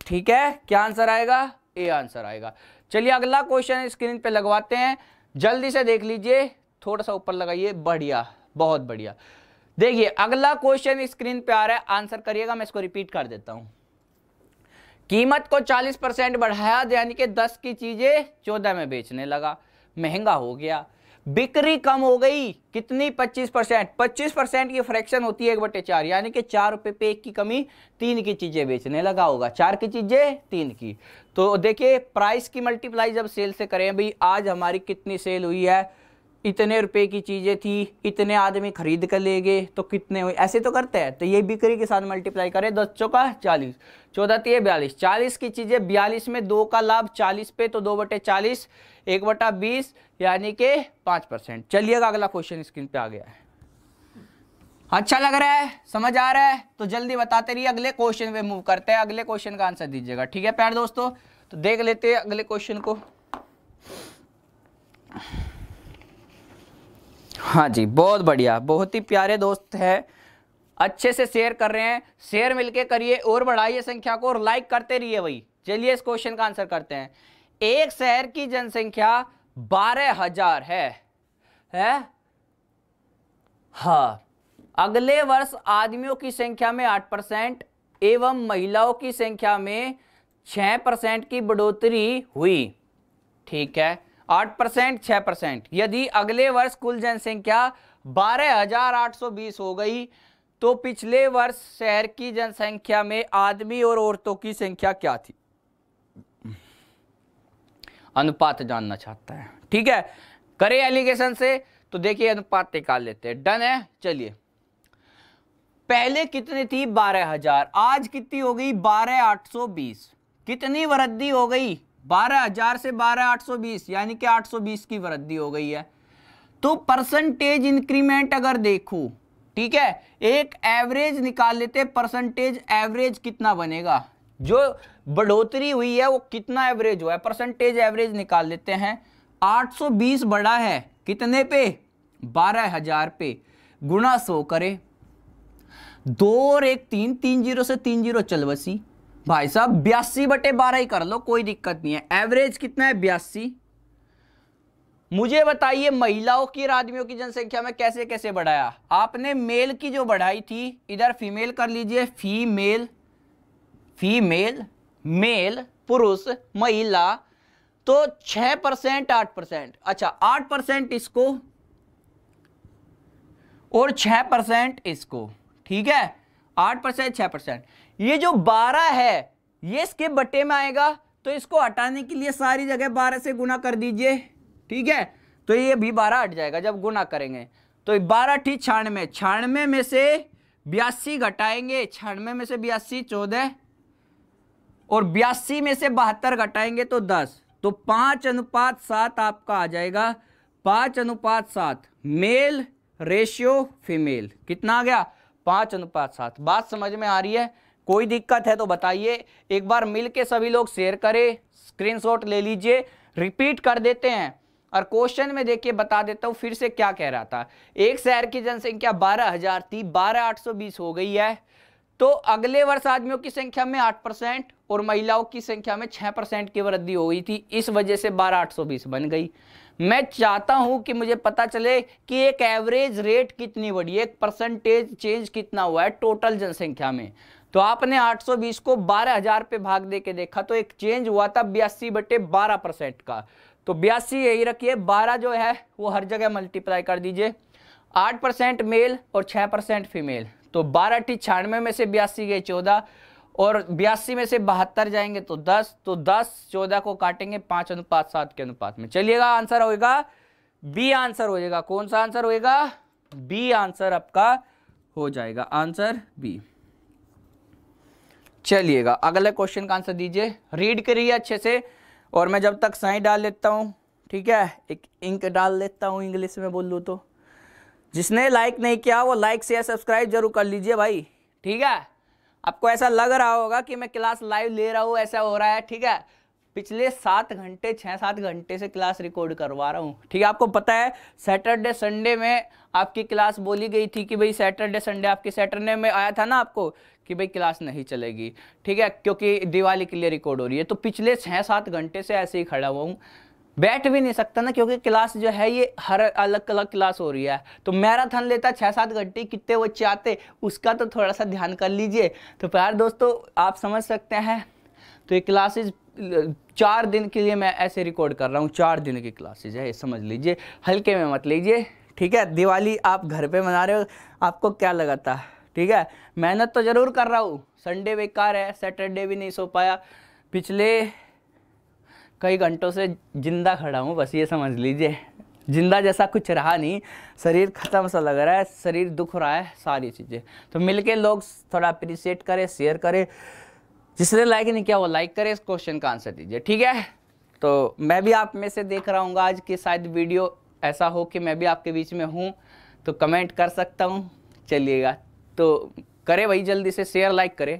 ठीक है क्या आंसर आएगा ए आंसर आएगा चलिए अगला क्वेश्चन स्क्रीन पे लगवाते हैं जल्दी से देख लीजिए थोड़ा सा ऊपर लगाइए बढ़िया बहुत बढ़िया देखिए अगला क्वेश्चन स्क्रीन पे आ रहा है आंसर करिएगा मैं इसको रिपीट कर देता हूं कीमत को 40 परसेंट बढ़ाया यानी कि 10 की चीज़ें 14 में बेचने लगा महंगा हो गया बिक्री कम हो गई कितनी 25 परसेंट पच्चीस परसेंट की फ्रैक्शन होती है एक बटे चार यानी कि चार रुपये पे एक की कमी तीन की चीज़ें बेचने लगा होगा चार की चीज़ें तीन की तो देखिए प्राइस की मल्टीप्लाई जब सेल से करें भाई आज हमारी कितनी सेल हुई है इतने रुपए की चीज़ें थी इतने आदमी खरीद कर ले गए तो कितने हुए ऐसे तो करते हैं तो ये बिक्री के साथ मल्टीप्लाई करें दस चौका चालीस चौदह तीय तो बयालीस चालीस की चीज़ें बयालीस में दो का लाभ चालीस पे तो दो बटे चालीस एक बटा बीस यानी के पाँच परसेंट चलिएगा अगला क्वेश्चन स्क्रीन पे आ गया है अच्छा लग रहा है समझ आ रहा है तो जल्दी बताते रहिए अगले क्वेश्चन पे मूव करते हैं अगले क्वेश्चन का आंसर दीजिएगा ठीक है प्यार दोस्तों तो देख लेते हैं अगले क्वेश्चन को हाँ जी बहुत बढ़िया बहुत ही प्यारे दोस्त है अच्छे से शेयर कर रहे हैं शेयर मिलके करिए और बढ़ाइए संख्या को और लाइक करते रहिए वही चलिए इस क्वेश्चन का आंसर करते हैं एक शहर की जनसंख्या बारह हजार है है हाँ अगले वर्ष आदमियों की संख्या में आठ परसेंट एवं महिलाओं की संख्या में छह परसेंट की बढ़ोतरी हुई ठीक है आठ परसेंट छह परसेंट यदि अगले वर्ष कुल जनसंख्या बारह हजार आठ सौ बीस हो गई तो पिछले वर्ष शहर की जनसंख्या में आदमी और औरतों की संख्या क्या थी अनुपात जानना चाहता है ठीक है करे एलिगेशन से तो देखिए अनुपात निकाल लेते हैं डन है चलिए पहले कितनी थी बारह हजार आज कितनी हो गई बारह आठ सौ बीस कितनी वृद्धि हो गई बारह हजार से बारह आठ सौ बीस यानी कि आठ सौ बीस की वृद्धि हो गई है तो परसेंटेज इंक्रीमेंट अगर देखो ठीक है एक एवरेज निकाल लेते परसेंटेज एवरेज कितना बनेगा जो बढ़ोतरी हुई है वो कितना एवरेज हुआ है परसेंटेज एवरेज निकाल लेते हैं 820 बड़ा है कितने पे बारह हजार पे गुणा सो करे दो और एक तीन तीन जीरो से तीन जीरो चल बसी भाई साहब बयासी बटे बारह ही कर लो कोई दिक्कत नहीं है एवरेज कितना है बयासी मुझे बताइए महिलाओं की और आदमियों की जनसंख्या में कैसे कैसे बढ़ाया आपने मेल की जो बढ़ाई थी इधर फीमेल कर लीजिए फीमेल फीमेल मेल पुरुष महिला तो छह परसेंट आठ परसेंट अच्छा आठ परसेंट इसको और छह परसेंट इसको ठीक है आठ परसेंट छह परसेंट ये जो बारह है ये इसके बट्टे में आएगा तो इसको हटाने के लिए सारी जगह बारह से गुना कर दीजिए ठीक है तो ये भी बारह हट जाएगा जब गुना करेंगे तो बारह ठी छियानवे छियानवे में से बयासी घटाएंगे छियानवे में से बयासी चौदह और बयासी में से बहत्तर घटाएंगे तो दस तो पाँच अनुपात सात आपका आ जाएगा पाँच अनुपात सात मेल रेशियो फीमेल कितना आ गया पाँच अनुपात सात बात समझ में आ रही है कोई दिक्कत है तो बताइए एक बार मिल के सभी लोग शेयर करें स्क्रीनशॉट ले लीजिए रिपीट कर देते हैं और क्वेश्चन में देखिए बता देता हूँ फिर से क्या कह रहा था एक शहर की जनसंख्या बारह हजार थी बारह आठ सौ बीस हो गई है तो अगले वर्ष आदमियों की संख्या में आठ परसेंट और महिलाओं की संख्या में छह परसेंट की वृद्धि हो गई थी इस वजह से बारह आठ सौ बीस बन गई मैं चाहता हूं कि मुझे पता चले कि एक एवरेज रेट कितनी बढ़ी एक परसेंटेज चेंज कितना हुआ है टोटल जनसंख्या में तो आपने 820 को 12000 पे भाग दे के देखा तो एक चेंज हुआ था बयासी बटे बारह परसेंट का तो बयासी यही रखिए 12 जो है वो हर जगह मल्टीप्लाई कर दीजिए 8 परसेंट मेल और 6 परसेंट फीमेल तो बारह टी छियानवे में से बयासी गए चौदह और बयासी में से बहत्तर जाएंगे तो दस तो दस चौदह को काटेंगे पाँच अनुपात सात के अनुपात में चलिएगा आंसर होएगा बी आंसर होएगा कौन सा आंसर होएगा बी आंसर आपका हो जाएगा आंसर बी चलिएगा अगले क्वेश्चन का आंसर दीजिए रीड करिए अच्छे से और मैं जब तक साई डाल लेता हूँ ठीक है एक इंक डाल लेता हूँ इंग्लिश में बोल लूँ तो जिसने लाइक नहीं किया वो लाइक शेयर सब्सक्राइब जरूर कर लीजिए भाई ठीक है आपको ऐसा लग रहा होगा कि मैं क्लास लाइव ले रहा हूँ ऐसा हो रहा है ठीक है पिछले सात घंटे छः सात घंटे से क्लास रिकॉर्ड करवा रहा हूँ ठीक है आपको पता है सैटरडे संडे में आपकी क्लास बोली गई थी कि भाई सैटरडे संडे आपके सैटरडे में आया था ना आपको कि भाई क्लास नहीं चलेगी ठीक है क्योंकि दिवाली के लिए रिकॉर्ड हो रही है तो पिछले छः सात घंटे से ऐसे ही खड़ा हुआ हूँ बैठ भी नहीं सकता ना क्योंकि क्लास जो है ये हर अलग अलग क्लास हो रही है तो मैराथन लेता छः सात घंटे कितने वो चाहते उसका तो थोड़ा सा ध्यान कर लीजिए तो प्यार दोस्तों आप समझ सकते हैं तो ये क्लासेज चार दिन के लिए मैं ऐसे रिकॉर्ड कर रहा हूँ चार दिन की क्लासेज है ये समझ लीजिए हल्के में मत लीजिए ठीक है दिवाली आप घर पे मना रहे हो आपको क्या लगाता है ठीक है मेहनत तो ज़रूर कर रहा हूँ संडे बेकार है सैटरडे भी नहीं सो पाया पिछले कई घंटों से जिंदा खड़ा हूँ बस ये समझ लीजिए जिंदा जैसा कुछ रहा नहीं शरीर ख़त्म सा लग रहा है शरीर दुख रहा है सारी चीज़ें तो मिलके लोग थोड़ा अप्रिसिएट करें शेयर करें जिसने लाइक नहीं किया वो लाइक करें इस क्वेश्चन का आंसर दीजिए ठीक है तो मैं भी आप में से देख रहा हूँ आज कि शायद वीडियो ऐसा हो कि मैं भी आपके बीच में हूँ तो कमेंट कर सकता हूँ चलिएगा तो करे भाई जल्दी से शेयर लाइक करे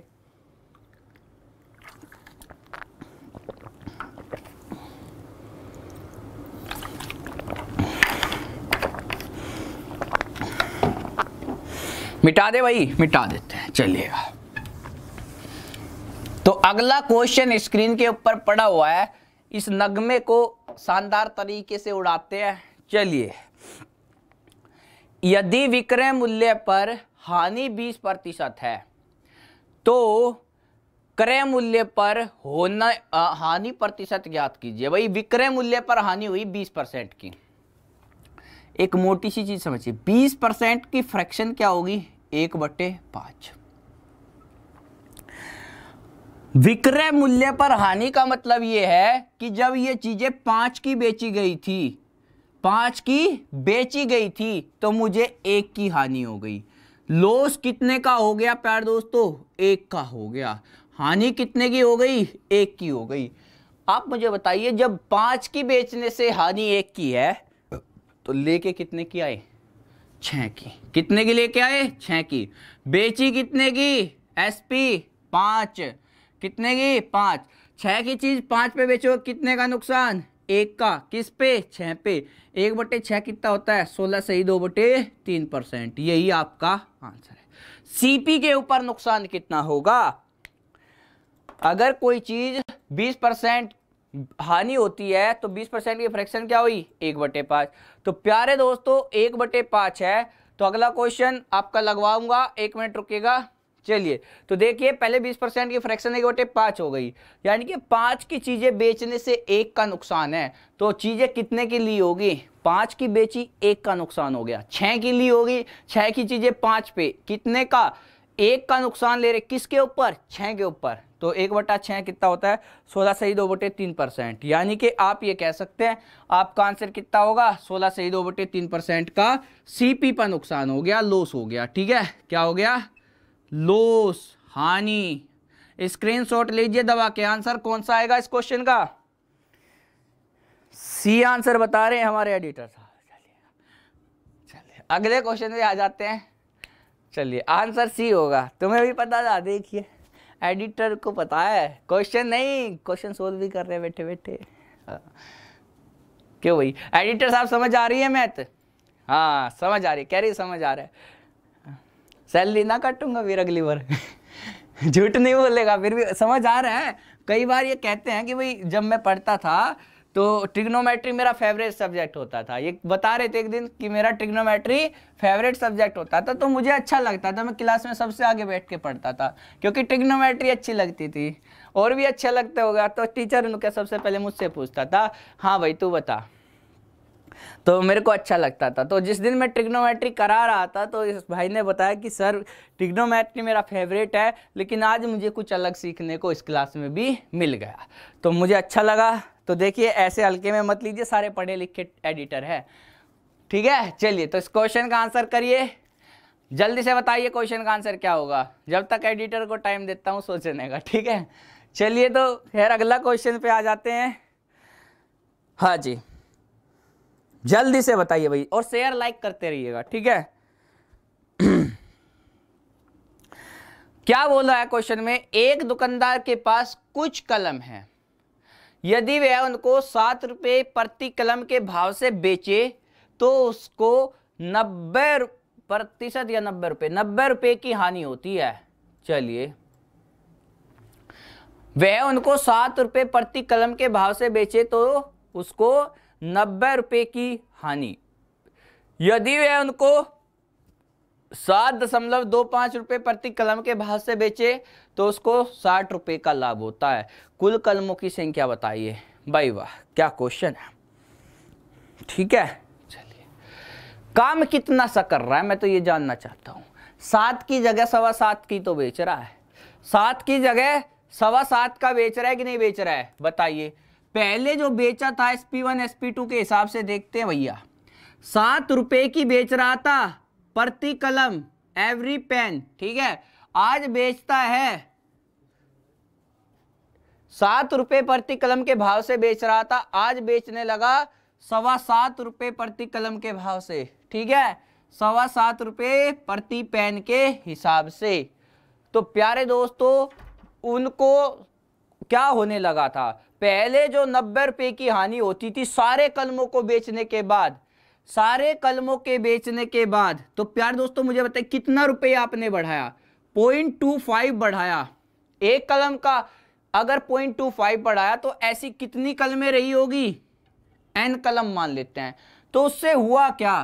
मिटा दे भाई मिटा देते हैं चलिएगा तो अगला क्वेश्चन स्क्रीन के ऊपर पड़ा हुआ है इस नगमे को शानदार तरीके से उड़ाते हैं चलिए यदि विक्रय मूल्य पर हानि 20 प्रतिशत है तो क्रय मूल्य पर होना हानि प्रतिशत ज्ञात कीजिए भाई विक्रय मूल्य पर हानि हुई 20 परसेंट की एक मोटी सी चीज समझिए 20 परसेंट की फ्रैक्शन क्या होगी एक बटे पांच विक्रय मूल्य पर हानि का मतलब यह है कि जब ये चीजें पांच की बेची गई थी पांच की बेची गई थी तो मुझे एक की हानि हो गई लॉस कितने का हो गया प्यार दोस्तों एक का हो गया हानि कितने की हो गई एक की हो गई आप मुझे बताइए जब पांच की बेचने से हानि एक की है तो लेके कितने की आए छ की कितने की लेके आए छ की बेची कितने की एस पी पांच कितने की पांच छह की चीज़ पांच पे बेचो कितने का नुकसान एक का किस पे छः पे एक बटे छः कितना होता है सोलह से ही दो बटे तीन परसेंट यही आपका आंसर है सीपी के ऊपर नुकसान कितना होगा अगर कोई चीज बीस परसेंट हानि होती है तो बीस परसेंट की फ्रैक्शन क्या हुई एक बटे पाँच तो प्यारे दोस्तों एक बटे पाँच है तो अगला क्वेश्चन आपका लगवाऊंगा एक मिनट रुकेगा चलिए तो देखिए पहले 20 परसेंट की फ्रैक्शन एक बटे पाँच हो गई यानी कि पाँच की चीज़ें बेचने से एक का नुकसान है तो चीज़ें कितने की ली होगी पाँच की बेची एक का नुकसान हो गया छः की ली होगी छः की चीज़ें पाँच पे कितने का एक का नुकसान ले रहे किसके ऊपर छः के ऊपर तो एक बटा छः कितना होता है सोलह सही दो बटे तीन परसेंट यानी कि आप ये कह सकते हैं आपका आंसर कितना होगा सोलह सही दो बटे तीन परसेंट का सीपी पर नुकसान हो गया लॉस हो गया ठीक है क्या हो गया लोस हानि स्क्रीनशॉट लीजिए दवा के आंसर कौन सा आएगा इस क्वेश्चन का सी आंसर बता रहे हैं हमारे एडिटर साहब चलिए चलिए अगले क्वेश्चन पे आ जाते हैं चलिए आंसर सी होगा तुम्हें भी पता था देखिए एडिटर को पता है क्वेश्चन नहीं क्वेश्चन सोल्व भी कर रहे हैं बैठे बैठे हाँ। क्यों भाई एडिटर साहब समझ आ रही है मैथ हाँ समझ आ रही है कह रही समझ आ रहा है सैलरी ना काटूंगा फिर अगली बार [laughs] झूठ नहीं बोलेगा फिर भी समझ आ रहा है कई बार ये कहते हैं कि भाई जब मैं पढ़ता था तो ट्रिग्नोमेट्री मेरा फेवरेट सब्जेक्ट होता था ये बता रहे थे एक दिन कि मेरा ट्रिग्नोमेट्री फेवरेट सब्जेक्ट होता था तो मुझे अच्छा लगता था मैं क्लास में सबसे आगे बैठ के पढ़ता था क्योंकि ट्रिग्नोमेट्री अच्छी लगती थी और भी अच्छा लगता होगा तो टीचर उनके सबसे पहले मुझसे पूछता था हाँ भाई तू बता तो मेरे को अच्छा लगता था तो जिस दिन मैं ट्रिग्नोमेट्री करा रहा था तो इस भाई ने बताया कि सर ट्रिग्नोमेट्री मेरा फेवरेट है लेकिन आज मुझे कुछ अलग सीखने को इस क्लास में भी मिल गया तो मुझे अच्छा लगा तो देखिए ऐसे हल्के में मत लीजिए सारे पढ़े लिखे एडिटर है ठीक है चलिए तो इस क्वेश्चन का आंसर करिए जल्दी से बताइए क्वेश्चन का आंसर क्या होगा जब तक एडिटर को टाइम देता हूँ सोचने का ठीक है चलिए तो खैर अगला क्वेश्चन पे आ जाते हैं हाँ जी जल्दी से बताइए भाई और शेयर लाइक करते रहिएगा ठीक है [clears throat] क्या बोल रहा है क्वेश्चन में एक दुकानदार के पास कुछ कलम है यदि वह उनको सात रुपये प्रति कलम के भाव से बेचे तो उसको नब्बे प्रतिशत या नब्बे रुपये नब्बे रुपये की हानि होती है चलिए वह उनको सात रुपये प्रति कलम के भाव से बेचे तो उसको नब्बे रुपये की हानि यदि वे उनको सात दशमलव दो पाँच रुपये प्रति कलम के भाव से बेचे तो उसको साठ रुपये का लाभ होता है कुल कलमों की संख्या बताइए भाई वाह क्या क्वेश्चन है ठीक है चलिए काम कितना सा कर रहा है मैं तो ये जानना चाहता हूँ सात की जगह सवा सात की तो बेच रहा है सात की जगह सवा सात का बेच रहा है कि नहीं बेच रहा है बताइए पहले जो बेचा था S P one S P two के हिसाब से देखते हैं भैया सात रुपए की बेच रहा था प्रति कलम एवरी पेन ठीक है आज बेचता है सात रुपए प्रति कलम के भाव से बेच रहा था आज बेचने लगा सवा सात रुपए प्रति कलम के भाव से ठीक है सवा सात रुपये प्रति पेन के हिसाब से तो प्यारे दोस्तों उनको क्या होने लगा था पहले जो नब्बे रुपए की हानि होती थी सारे कलमों को बेचने के बाद सारे कलमों के बेचने के बाद तो प्यार दोस्तों मुझे बताए कितना रुपये आपने बढ़ाया पॉइंट टू फाइव बढ़ाया एक कलम का अगर पॉइंट टू फाइव बढ़ाया तो ऐसी कितनी कलमें रही होगी एन कलम मान लेते हैं तो उससे हुआ क्या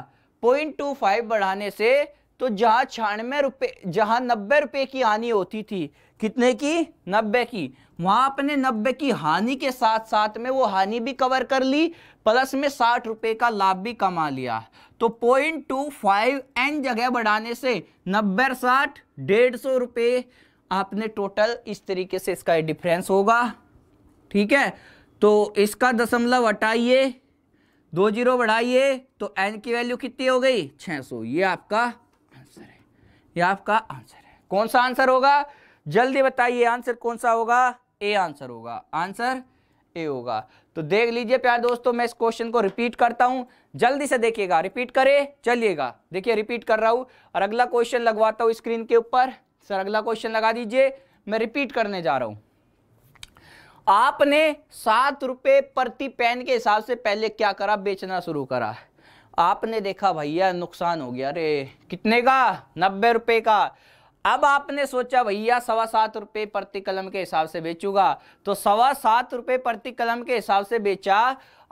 पॉइंट टू फाइव बढ़ाने से तो जहां छियानवे रुपए जहां नब्बे रुपए की हानि होती थी कितने की नब्बे की वहां अपने नब्बे की हानि के साथ साथ में वो हानि भी कवर कर ली प्लस में साठ रुपए का लाभ भी कमा लिया तो पॉइंट टू फाइव एन जगह बढ़ाने से नब्बे साठ डेढ़ सौ रुपये आपने टोटल इस तरीके से इसका डिफरेंस होगा ठीक है तो इसका दशमलव हटाइए दो जीरो बढ़ाइए तो एन की वैल्यू कितनी हो गई सौ ये आपका आंसर है ये आपका आंसर है कौन सा आंसर होगा जल्दी बताइए आंसर कौन सा होगा ए आंसर होगा आंसर ए होगा तो देख लीजिए प्यार दोस्तों मैं इस क्वेश्चन को रिपीट करता हूं जल्दी से देखिएगा रिपीट करें चलिएगा देखिए रिपीट कर रहा हूं और अगला क्वेश्चन लगवाता हूं स्क्रीन के ऊपर सर अगला क्वेश्चन लगा दीजिए मैं रिपीट करने जा रहा हूं आपने सात रुपये प्रति पेन के हिसाब से पहले क्या करा बेचना शुरू करा आपने देखा भैया नुकसान हो गया अरे कितने का नब्बे रुपए का अब आपने सोचा भैया सवा सात रुपये प्रति कलम के हिसाब से बेचूंगा तो सवा सात रुपये प्रति कलम के हिसाब से बेचा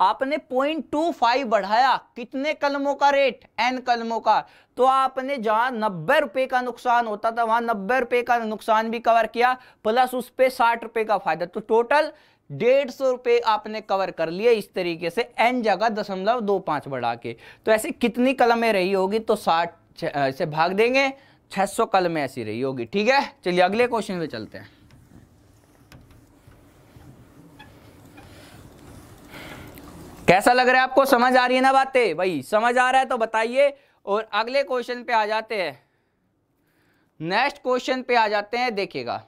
आपने पॉइंट टू फाइव बढ़ाया कितने कलमों का रेट एन कलमों का तो आपने जहां नब्बे रुपए का नुकसान होता था वहां नब्बे रुपए का नुकसान भी कवर किया प्लस उस पर साठ रुपए का फायदा तो टोटल डेढ़ सौ रुपये आपने कवर कर लिए इस तरीके से एन जगह दशमलव दो पाँच बढ़ा के तो ऐसे कितनी कलमें रही होगी तो साठ से भाग देंगे 600 कल में ऐसी रही होगी ठीक है चलिए अगले क्वेश्चन पे चलते हैं कैसा लग रहा है आपको समझ आ रही है ना बातें भाई समझ आ रहा है तो बताइए और अगले क्वेश्चन पे आ जाते हैं नेक्स्ट क्वेश्चन पे आ जाते हैं देखिएगा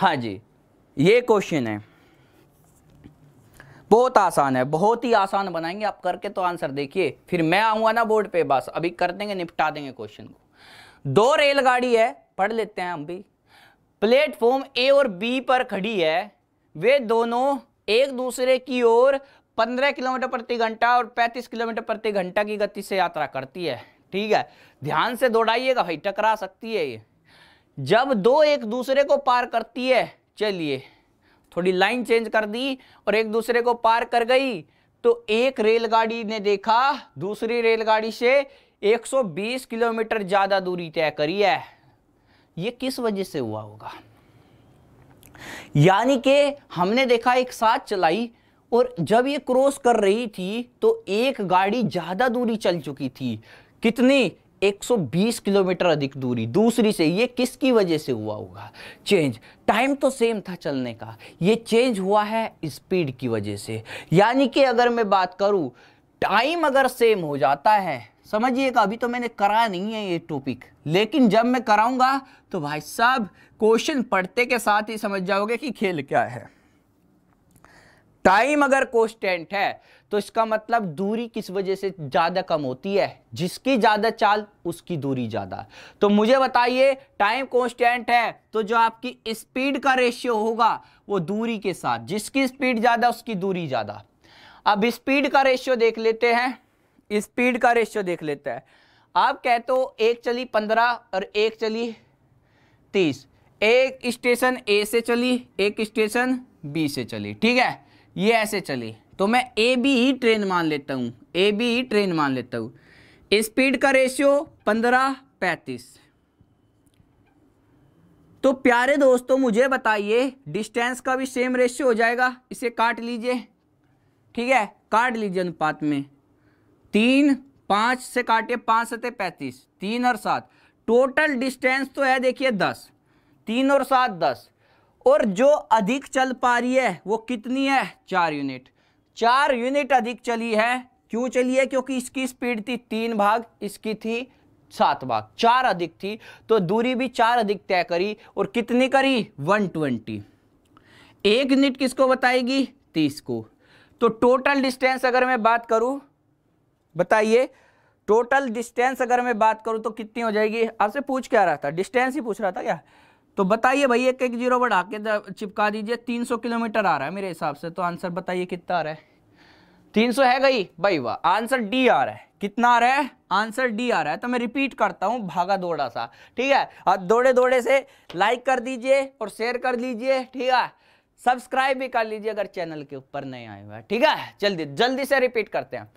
हाँ जी ये क्वेश्चन है बहुत आसान है बहुत ही आसान बनाएंगे आप करके तो आंसर देखिए फिर मैं आऊंगा ना बोर्ड पे बस अभी कर देंगे निपटा देंगे क्वेश्चन को दो रेलगाड़ी है पढ़ लेते हैं हम भी प्लेटफॉर्म ए और बी पर खड़ी है वे दोनों एक दूसरे की ओर 15 किलोमीटर प्रति घंटा और 35 किलोमीटर प्रति घंटा की गति से यात्रा करती है ठीक है ध्यान से दौड़ाइएगा भाई टकरा सकती है ये जब दो एक दूसरे को पार करती है चलिए थोड़ी लाइन चेंज कर दी और एक दूसरे को पार कर गई तो एक रेलगाड़ी ने देखा दूसरी रेलगाड़ी से 120 किलोमीटर ज़्यादा दूरी तय करी है ये किस वजह से हुआ होगा यानी कि हमने देखा एक साथ चलाई और जब ये क्रॉस कर रही थी तो एक गाड़ी ज़्यादा दूरी चल चुकी थी कितनी 120 किलोमीटर अधिक दूरी दूसरी से ये किसकी वजह से हुआ होगा चेंज टाइम तो सेम था चलने का ये चेंज हुआ है स्पीड की वजह से यानी कि अगर मैं बात करूँ टाइम अगर सेम हो जाता है समझिएगा अभी तो मैंने करा नहीं है ये टॉपिक लेकिन जब मैं कराऊंगा तो भाई साहब क्वेश्चन पढ़ते के साथ ही समझ जाओगे कि खेल क्या है टाइम अगर कॉन्स्टेंट है तो इसका मतलब दूरी किस वजह से ज़्यादा कम होती है जिसकी ज़्यादा चाल उसकी दूरी ज़्यादा तो मुझे बताइए टाइम कॉन्स्टेंट है तो जो आपकी स्पीड का रेशियो होगा वो दूरी के साथ जिसकी स्पीड ज़्यादा उसकी दूरी ज़्यादा अब स्पीड का रेशियो देख लेते हैं स्पीड का रेशियो देख लेते हैं आप कह तो एक चली पंद्रह और एक चली तीस एक स्टेशन ए से चली एक स्टेशन बी से चली ठीक है ये ऐसे चली तो मैं ए बी ही ट्रेन मान लेता हूँ ए बी ही ट्रेन मान लेता हूँ स्पीड का रेशियो पंद्रह पैंतीस तो प्यारे दोस्तों मुझे बताइए डिस्टेंस का भी सेम रेशियो हो जाएगा इसे काट लीजिए ठीक है काट लीजिए अनुपात में तीन पाँच से काटिए पाँच सते पैंतीस तीन और सात टोटल डिस्टेंस तो है देखिए दस तीन और सात दस और जो अधिक चल पा रही है वो कितनी है चार यूनिट चार यूनिट अधिक चली है क्यों चली है क्योंकि इसकी स्पीड थी तीन भाग इसकी थी सात भाग चार अधिक थी तो दूरी भी चार अधिक तय करी और कितनी करी वन ट्वेंटी एक यूनिट किसको बताएगी तीस को तो टोटल डिस्टेंस अगर मैं बात करूं बताइए टोटल डिस्टेंस अगर मैं बात करूं तो कितनी हो जाएगी आपसे पूछ क्या रहा था डिस्टेंस ही पूछ रहा था क्या तो बताइए भाई एक एक जीरो बढ़ा के चिपका दीजिए 300 किलोमीटर आ रहा है मेरे हिसाब से तो आंसर बताइए कितना आ रहा है 300 है गई भाई वाह आंसर डी आ रहा है कितना आ रहा है आंसर डी आ रहा है तो मैं रिपीट करता हूँ भागा दौड़ा सा ठीक है और दौड़े दौड़े से लाइक कर दीजिए और शेयर कर दीजिए ठीक है सब्सक्राइब भी कर लीजिए अगर चैनल के ऊपर नहीं आए हुआ ठीक है जल्दी जल्दी से रिपीट करते हैं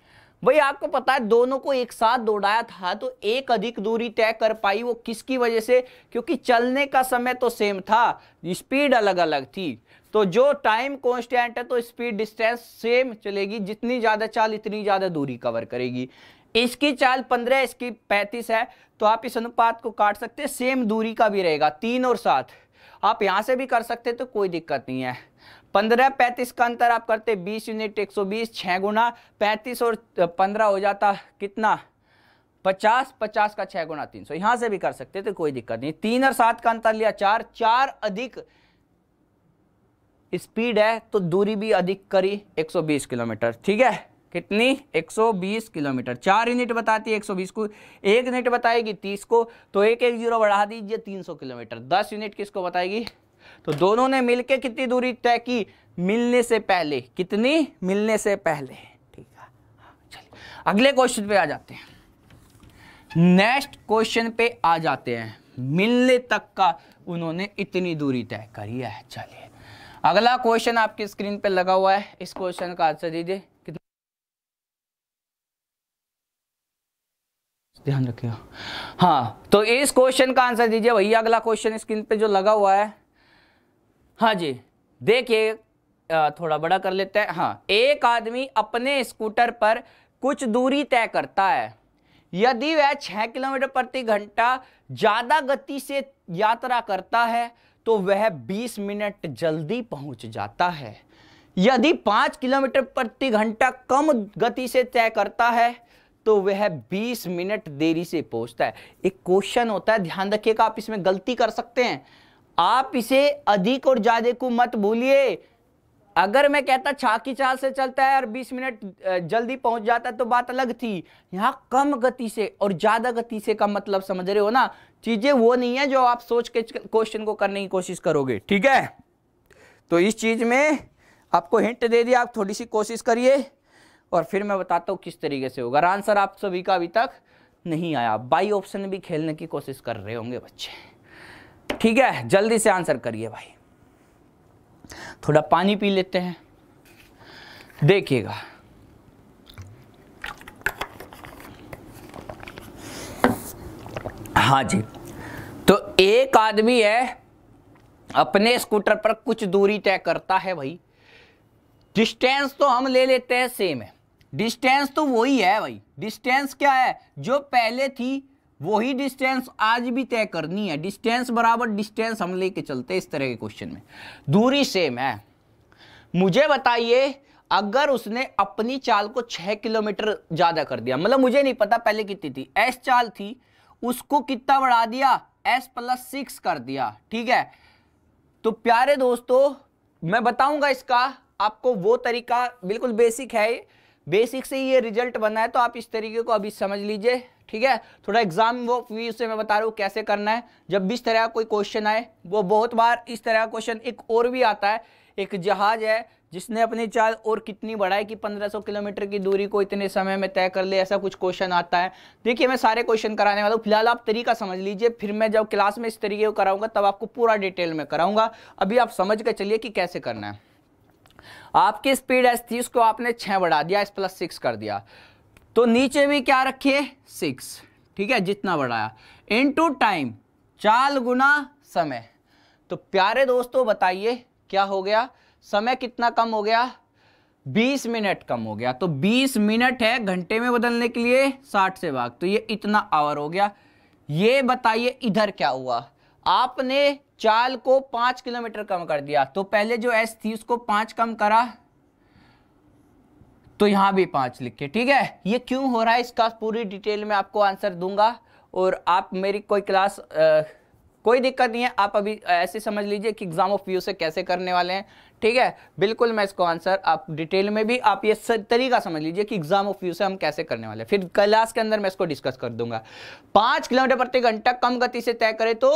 भाई आपको पता है दोनों को एक साथ दौड़ाया था तो एक अधिक दूरी तय कर पाई वो किसकी वजह से क्योंकि चलने का समय तो सेम था स्पीड अलग अलग थी तो जो टाइम कॉन्स्टेंट है तो स्पीड डिस्टेंस सेम चलेगी जितनी ज़्यादा चाल इतनी ज़्यादा दूरी कवर करेगी इसकी चाल पंद्रह इसकी पैंतीस है तो आप इस अनुपात को काट सकते सेम दूरी का भी रहेगा तीन और सात आप यहाँ से भी कर सकते तो कोई दिक्कत नहीं है पंद्रह पैंतीस का अंतर आप करते बीस यूनिट एक सौ बीस छः गुना पैंतीस और पंद्रह हो जाता कितना पचास पचास का छः गुना तीन सौ यहां से भी कर सकते थे कोई दिक्कत नहीं तीन और सात का अंतर लिया चार चार अधिक स्पीड है तो दूरी भी अधिक करी 120 किलोमीटर ठीक है कितनी 120 किलोमीटर चार यूनिट बताती है 120 को एक यूनिट बताएगी 30 को तो एक एक जीरो बढ़ा दीजिए 300 किलोमीटर 10 यूनिट किसको बताएगी तो दोनों ने मिलकर कितनी दूरी तय की मिलने से पहले कितनी मिलने से पहले ठीक है चलिए अगले क्वेश्चन पे आ जाते हैं नेक्स्ट क्वेश्चन पे आ जाते हैं मिलने तक का उन्होंने इतनी दूरी तय करी है चलिए अगला क्वेश्चन आपकी स्क्रीन पे लगा हुआ है इस क्वेश्चन का आंसर दीजिए ध्यान रखिएगा हाँ तो इस क्वेश्चन का आंसर दीजिए वही अगला क्वेश्चन स्क्रीन पे जो लगा हुआ है हाँ जी देखिए थोड़ा बड़ा कर लेते हैं हाँ एक आदमी अपने स्कूटर पर कुछ दूरी तय करता है यदि वह छः किलोमीटर प्रति घंटा ज़्यादा गति से यात्रा करता है तो वह 20 मिनट जल्दी पहुंच जाता है यदि 5 किलोमीटर प्रति घंटा कम गति से तय करता है तो वह 20 मिनट देरी से पहुंचता है एक क्वेश्चन होता है ध्यान रखिएगा आप इसमें गलती कर सकते हैं आप इसे अधिक और ज़्यादा को मत भूलिए अगर मैं कहता छा की चाल से चलता है और 20 मिनट जल्दी पहुंच जाता है तो बात अलग थी यहाँ कम गति से और ज़्यादा गति से का मतलब समझ रहे हो ना चीज़ें वो नहीं है जो आप सोच के क्वेश्चन को करने की कोशिश करोगे ठीक है तो इस चीज़ में आपको हिंट दे दिया आप थोड़ी सी कोशिश करिए और फिर मैं बताता हूँ किस तरीके से होगा आंसर आप सभी का अभी तक नहीं आया बाई ऑप्शन भी खेलने की कोशिश कर रहे होंगे बच्चे ठीक है जल्दी से आंसर करिए भाई थोड़ा पानी पी लेते हैं देखिएगा हाँ जी तो एक आदमी है अपने स्कूटर पर कुछ दूरी तय करता है भाई डिस्टेंस तो हम ले लेते हैं सेम है डिस्टेंस तो वही है भाई डिस्टेंस क्या है जो पहले थी वही डिस्टेंस आज भी तय करनी है डिस्टेंस बराबर डिस्टेंस हम लेके चलते इस तरह के क्वेश्चन में दूरी सेम है मुझे बताइए अगर उसने अपनी चाल को छह किलोमीटर ज़्यादा कर दिया मतलब मुझे नहीं पता पहले कितनी थी एस चाल थी उसको कितना बढ़ा दिया एस प्लस सिक्स कर दिया ठीक है तो प्यारे दोस्तों मैं बताऊंगा इसका आपको वो तरीका बिल्कुल बेसिक है बेसिक से ये रिजल्ट बना है तो आप इस तरीके को अभी समझ लीजिए ठीक है थोड़ा एग्जाम वो व्यू से मैं बता रहा हूँ कैसे करना है जब भी इस तरह का कोई क्वेश्चन आए वो बहुत बार इस तरह का क्वेश्चन एक और भी आता है एक जहाज है जिसने अपनी चाल और कितनी बढ़ाई कि 1500 किलोमीटर की दूरी को इतने समय में तय कर ले ऐसा कुछ क्वेश्चन आता है देखिए मैं सारे क्वेश्चन कराने वाला हूँ फिलहाल आप तरीका समझ लीजिए फिर मैं जब क्लास में इस तरीके को कराऊंगा तब आपको पूरा डिटेल में कराऊंगा अभी आप समझ कर चलिए कि कैसे करना है आपकी स्पीड एस थी उसको आपने छः बढ़ा दिया एस प्लस सिक्स कर दिया तो नीचे भी क्या रखिए सिक्स ठीक है जितना बढ़ाया इनटू टाइम चाल गुना समय तो प्यारे दोस्तों बताइए क्या हो गया समय कितना कम हो गया 20 मिनट कम हो गया तो 20 मिनट है घंटे में बदलने के लिए 60 से भाग तो ये इतना आवर हो गया ये बताइए इधर क्या हुआ आपने चाल को पांच किलोमीटर कम कर दिया तो पहले जो एस थी उसको पांच कम करा तो यहां भी पांच लिख के ठीक है ये क्यों हो रहा है इसका पूरी डिटेल में आपको आंसर दूंगा और आप मेरी कोई क्लास आ, कोई दिक्कत नहीं है आप अभी ऐसे समझ लीजिए कि एग्जाम ऑफ व्यू से कैसे करने वाले हैं ठीक है बिल्कुल मैं इसको आंसर आप डिटेल में भी आप ये तरीका समझ लीजिए कि एग्जाम ऑफ व्यू से हम कैसे करने वाले हैं फिर क्लास के अंदर मैं इसको डिस्कस कर दूंगा पांच किलोमीटर प्रति घंटा कम गति से तय करें तो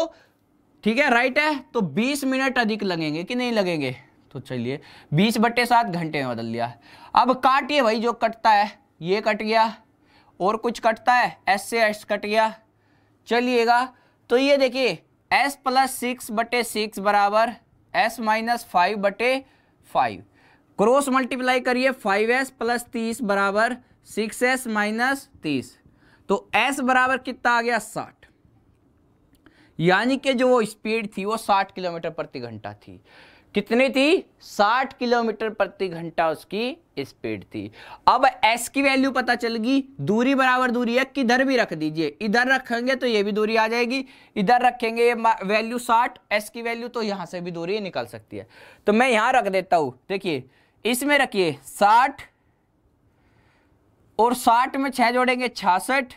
ठीक है राइट है तो बीस मिनट अधिक लगेंगे कि नहीं लगेंगे तो चलिए बीस बट्टे सात घंटे में बदल दिया अब काटिए भाई जो कटता है ये कट गया और कुछ कटता है एस से एस कट गया चलिएगा तो ये देखिए एस प्लस सिक्स बटे सिक्स बराबर एस माइनस फाइव बटे फाइव क्रॉस मल्टीप्लाई करिए फाइव एस प्लस तीस बराबर सिक्स एस माइनस तीस तो एस बराबर कितना आ गया साठ यानी कि जो वो स्पीड थी वो साठ किलोमीटर प्रति घंटा थी कितनी थी 60 किलोमीटर प्रति घंटा उसकी स्पीड थी अब s की वैल्यू पता चल गई दूरी बराबर दूरी है किधर भी रख दीजिए इधर रखेंगे तो ये भी दूरी आ जाएगी इधर रखेंगे ये वैल्यू 60 s की वैल्यू तो यहां से भी दूरी निकल सकती है तो मैं यहां रख देता हूं देखिए इसमें रखिए 60 और 60 में छह जोड़ेंगे छियासठ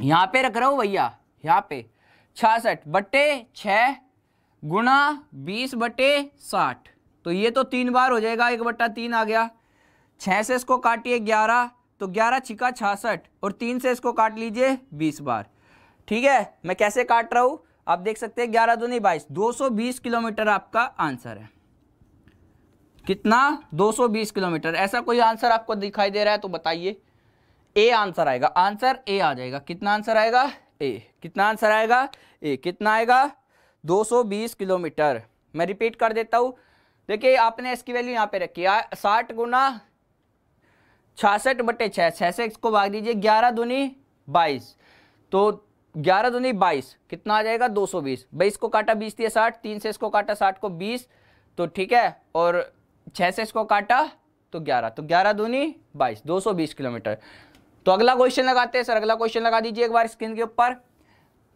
यहां पर रख रहा हूं भैया यहां पर छियासठ बट्टे छह गुणा बीस बटे साठ तो ये तो तीन बार हो जाएगा एक बट्टा तीन आ गया छः से इसको काटिए ग्यारह तो ग्यारह छिका छासठ और तीन से इसको काट लीजिए बीस बार ठीक है मैं कैसे काट रहा हूँ आप देख सकते हैं ग्यारह दो नहीं बाईस दो सौ बीस किलोमीटर आपका आंसर है कितना दो सौ बीस किलोमीटर ऐसा कोई आंसर आपको दिखाई दे रहा है तो बताइए ए आंसर आएगा आंसर ए आ जाएगा कितना आंसर आएगा ए कितना आंसर आएगा ए कितना आएगा 220 किलोमीटर मैं रिपीट कर देता हूँ देखिए आपने इसकी वैल्यू यहाँ पे रखी है साठ गुना छियासठ बटे छः छः इसको भाग दीजिए ग्यारह दूनी बाईस तो ग्यारह दूनी बाईस कितना आ जाएगा दो सौ बीस बाईस को काटा बीस दिया साठ तीन से इसको काटा साठ को बीस तो ठीक है और छः से इसको काटा तो ग्यारह तो ग्यारह दूनी बाईस दो सौ बीस किलोमीटर तो अगला क्वेश्चन लगाते हैं सर अगला क्वेश्चन लगा दीजिए एक बार स्क्रीन के ऊपर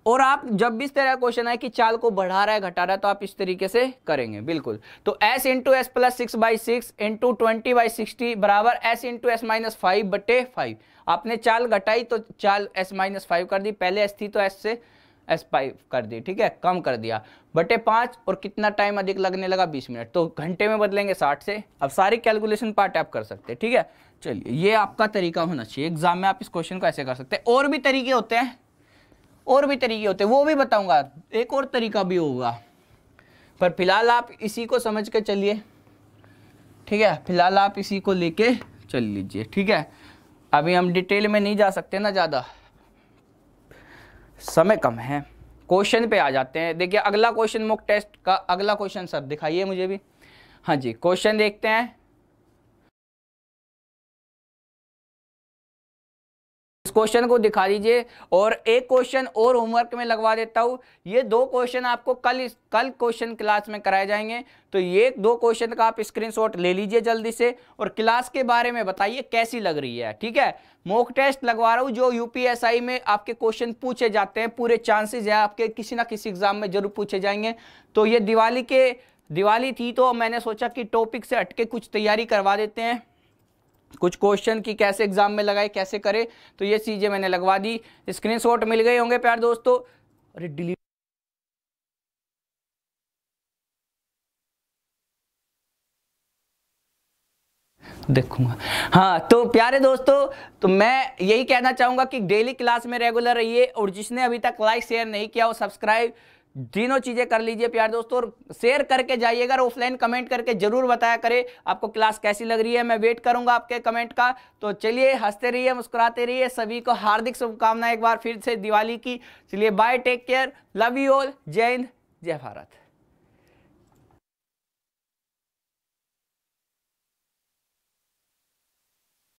और आप जब भी इस तरह का क्वेश्चन आए कि चाल को बढ़ा रहा है घटा रहा है तो आप इस तरीके से करेंगे बिल्कुल तो S into S plus six by six into twenty by sixty बराबर S into S minus five बटे फाइव आपने चाल घटाई तो चाल एस माइनस फाइव कर दी पहले एस थी तो एस से एस फाइव कर दी ठीक है कम कर दिया बटे पाँच और कितना टाइम अधिक लगने लगा बीस मिनट तो घंटे में बदलेंगे साठ से अब सारी कैलकुलेशन पार्ट आप कर सकते हैं ठीक है चलिए ये आपका तरीका होना चाहिए एग्जाम में आप इस क्वेश्चन को ऐसे कर सकते हैं और भी तरीके होते हैं और भी तरीके होते हैं वो भी बताऊंगा एक और तरीका भी होगा पर फिलहाल आप इसी को समझ के चलिए ठीक है फिलहाल आप इसी को लेके चल लीजिए ठीक है अभी हम डिटेल में नहीं जा सकते ना ज़्यादा समय कम है क्वेश्चन पे आ जाते हैं देखिए अगला क्वेश्चन मुक टेस्ट का अगला क्वेश्चन सर दिखाइए मुझे भी हाँ जी क्वेश्चन देखते हैं क्वेश्चन को दिखा दीजिए और एक क्वेश्चन और होमवर्क में लगवा देता हूँ ये दो क्वेश्चन आपको कल कल क्वेश्चन क्लास में कराए जाएंगे तो ये दो क्वेश्चन का आप स्क्रीनशॉट ले लीजिए जल्दी से और क्लास के बारे में बताइए कैसी लग रही है ठीक है मॉक टेस्ट लगवा रहा हूँ जो यू में आपके क्वेश्चन पूछे जाते हैं पूरे चांसेज है आपके किसी ना किसी एग्जाम में जरूर पूछे जाएंगे तो ये दिवाली के दिवाली थी तो मैंने सोचा कि टॉपिक से हटके कुछ तैयारी करवा देते हैं कुछ क्वेश्चन की कैसे एग्जाम में लगाए कैसे करें तो ये चीज़ें मैंने लगवा दी स्क्रीनशॉट मिल गए होंगे प्यार दोस्तों अरे डिलीट देखूंगा हाँ तो प्यारे दोस्तों तो मैं यही कहना चाहूँगा कि डेली क्लास में रेगुलर रहिए और जिसने अभी तक लाइक शेयर नहीं किया और सब्सक्राइब तीनों चीज़ें कर लीजिए प्यार दोस्तों और शेयर करके जाइएगा और ऑफलाइन कमेंट करके जरूर बताया करें आपको क्लास कैसी लग रही है मैं वेट करूंगा आपके कमेंट का तो चलिए हंसते रहिए मुस्कुराते रहिए सभी को हार्दिक शुभकामनाएं एक बार फिर से दिवाली की चलिए bye take care love you all जय हिंद जय भारत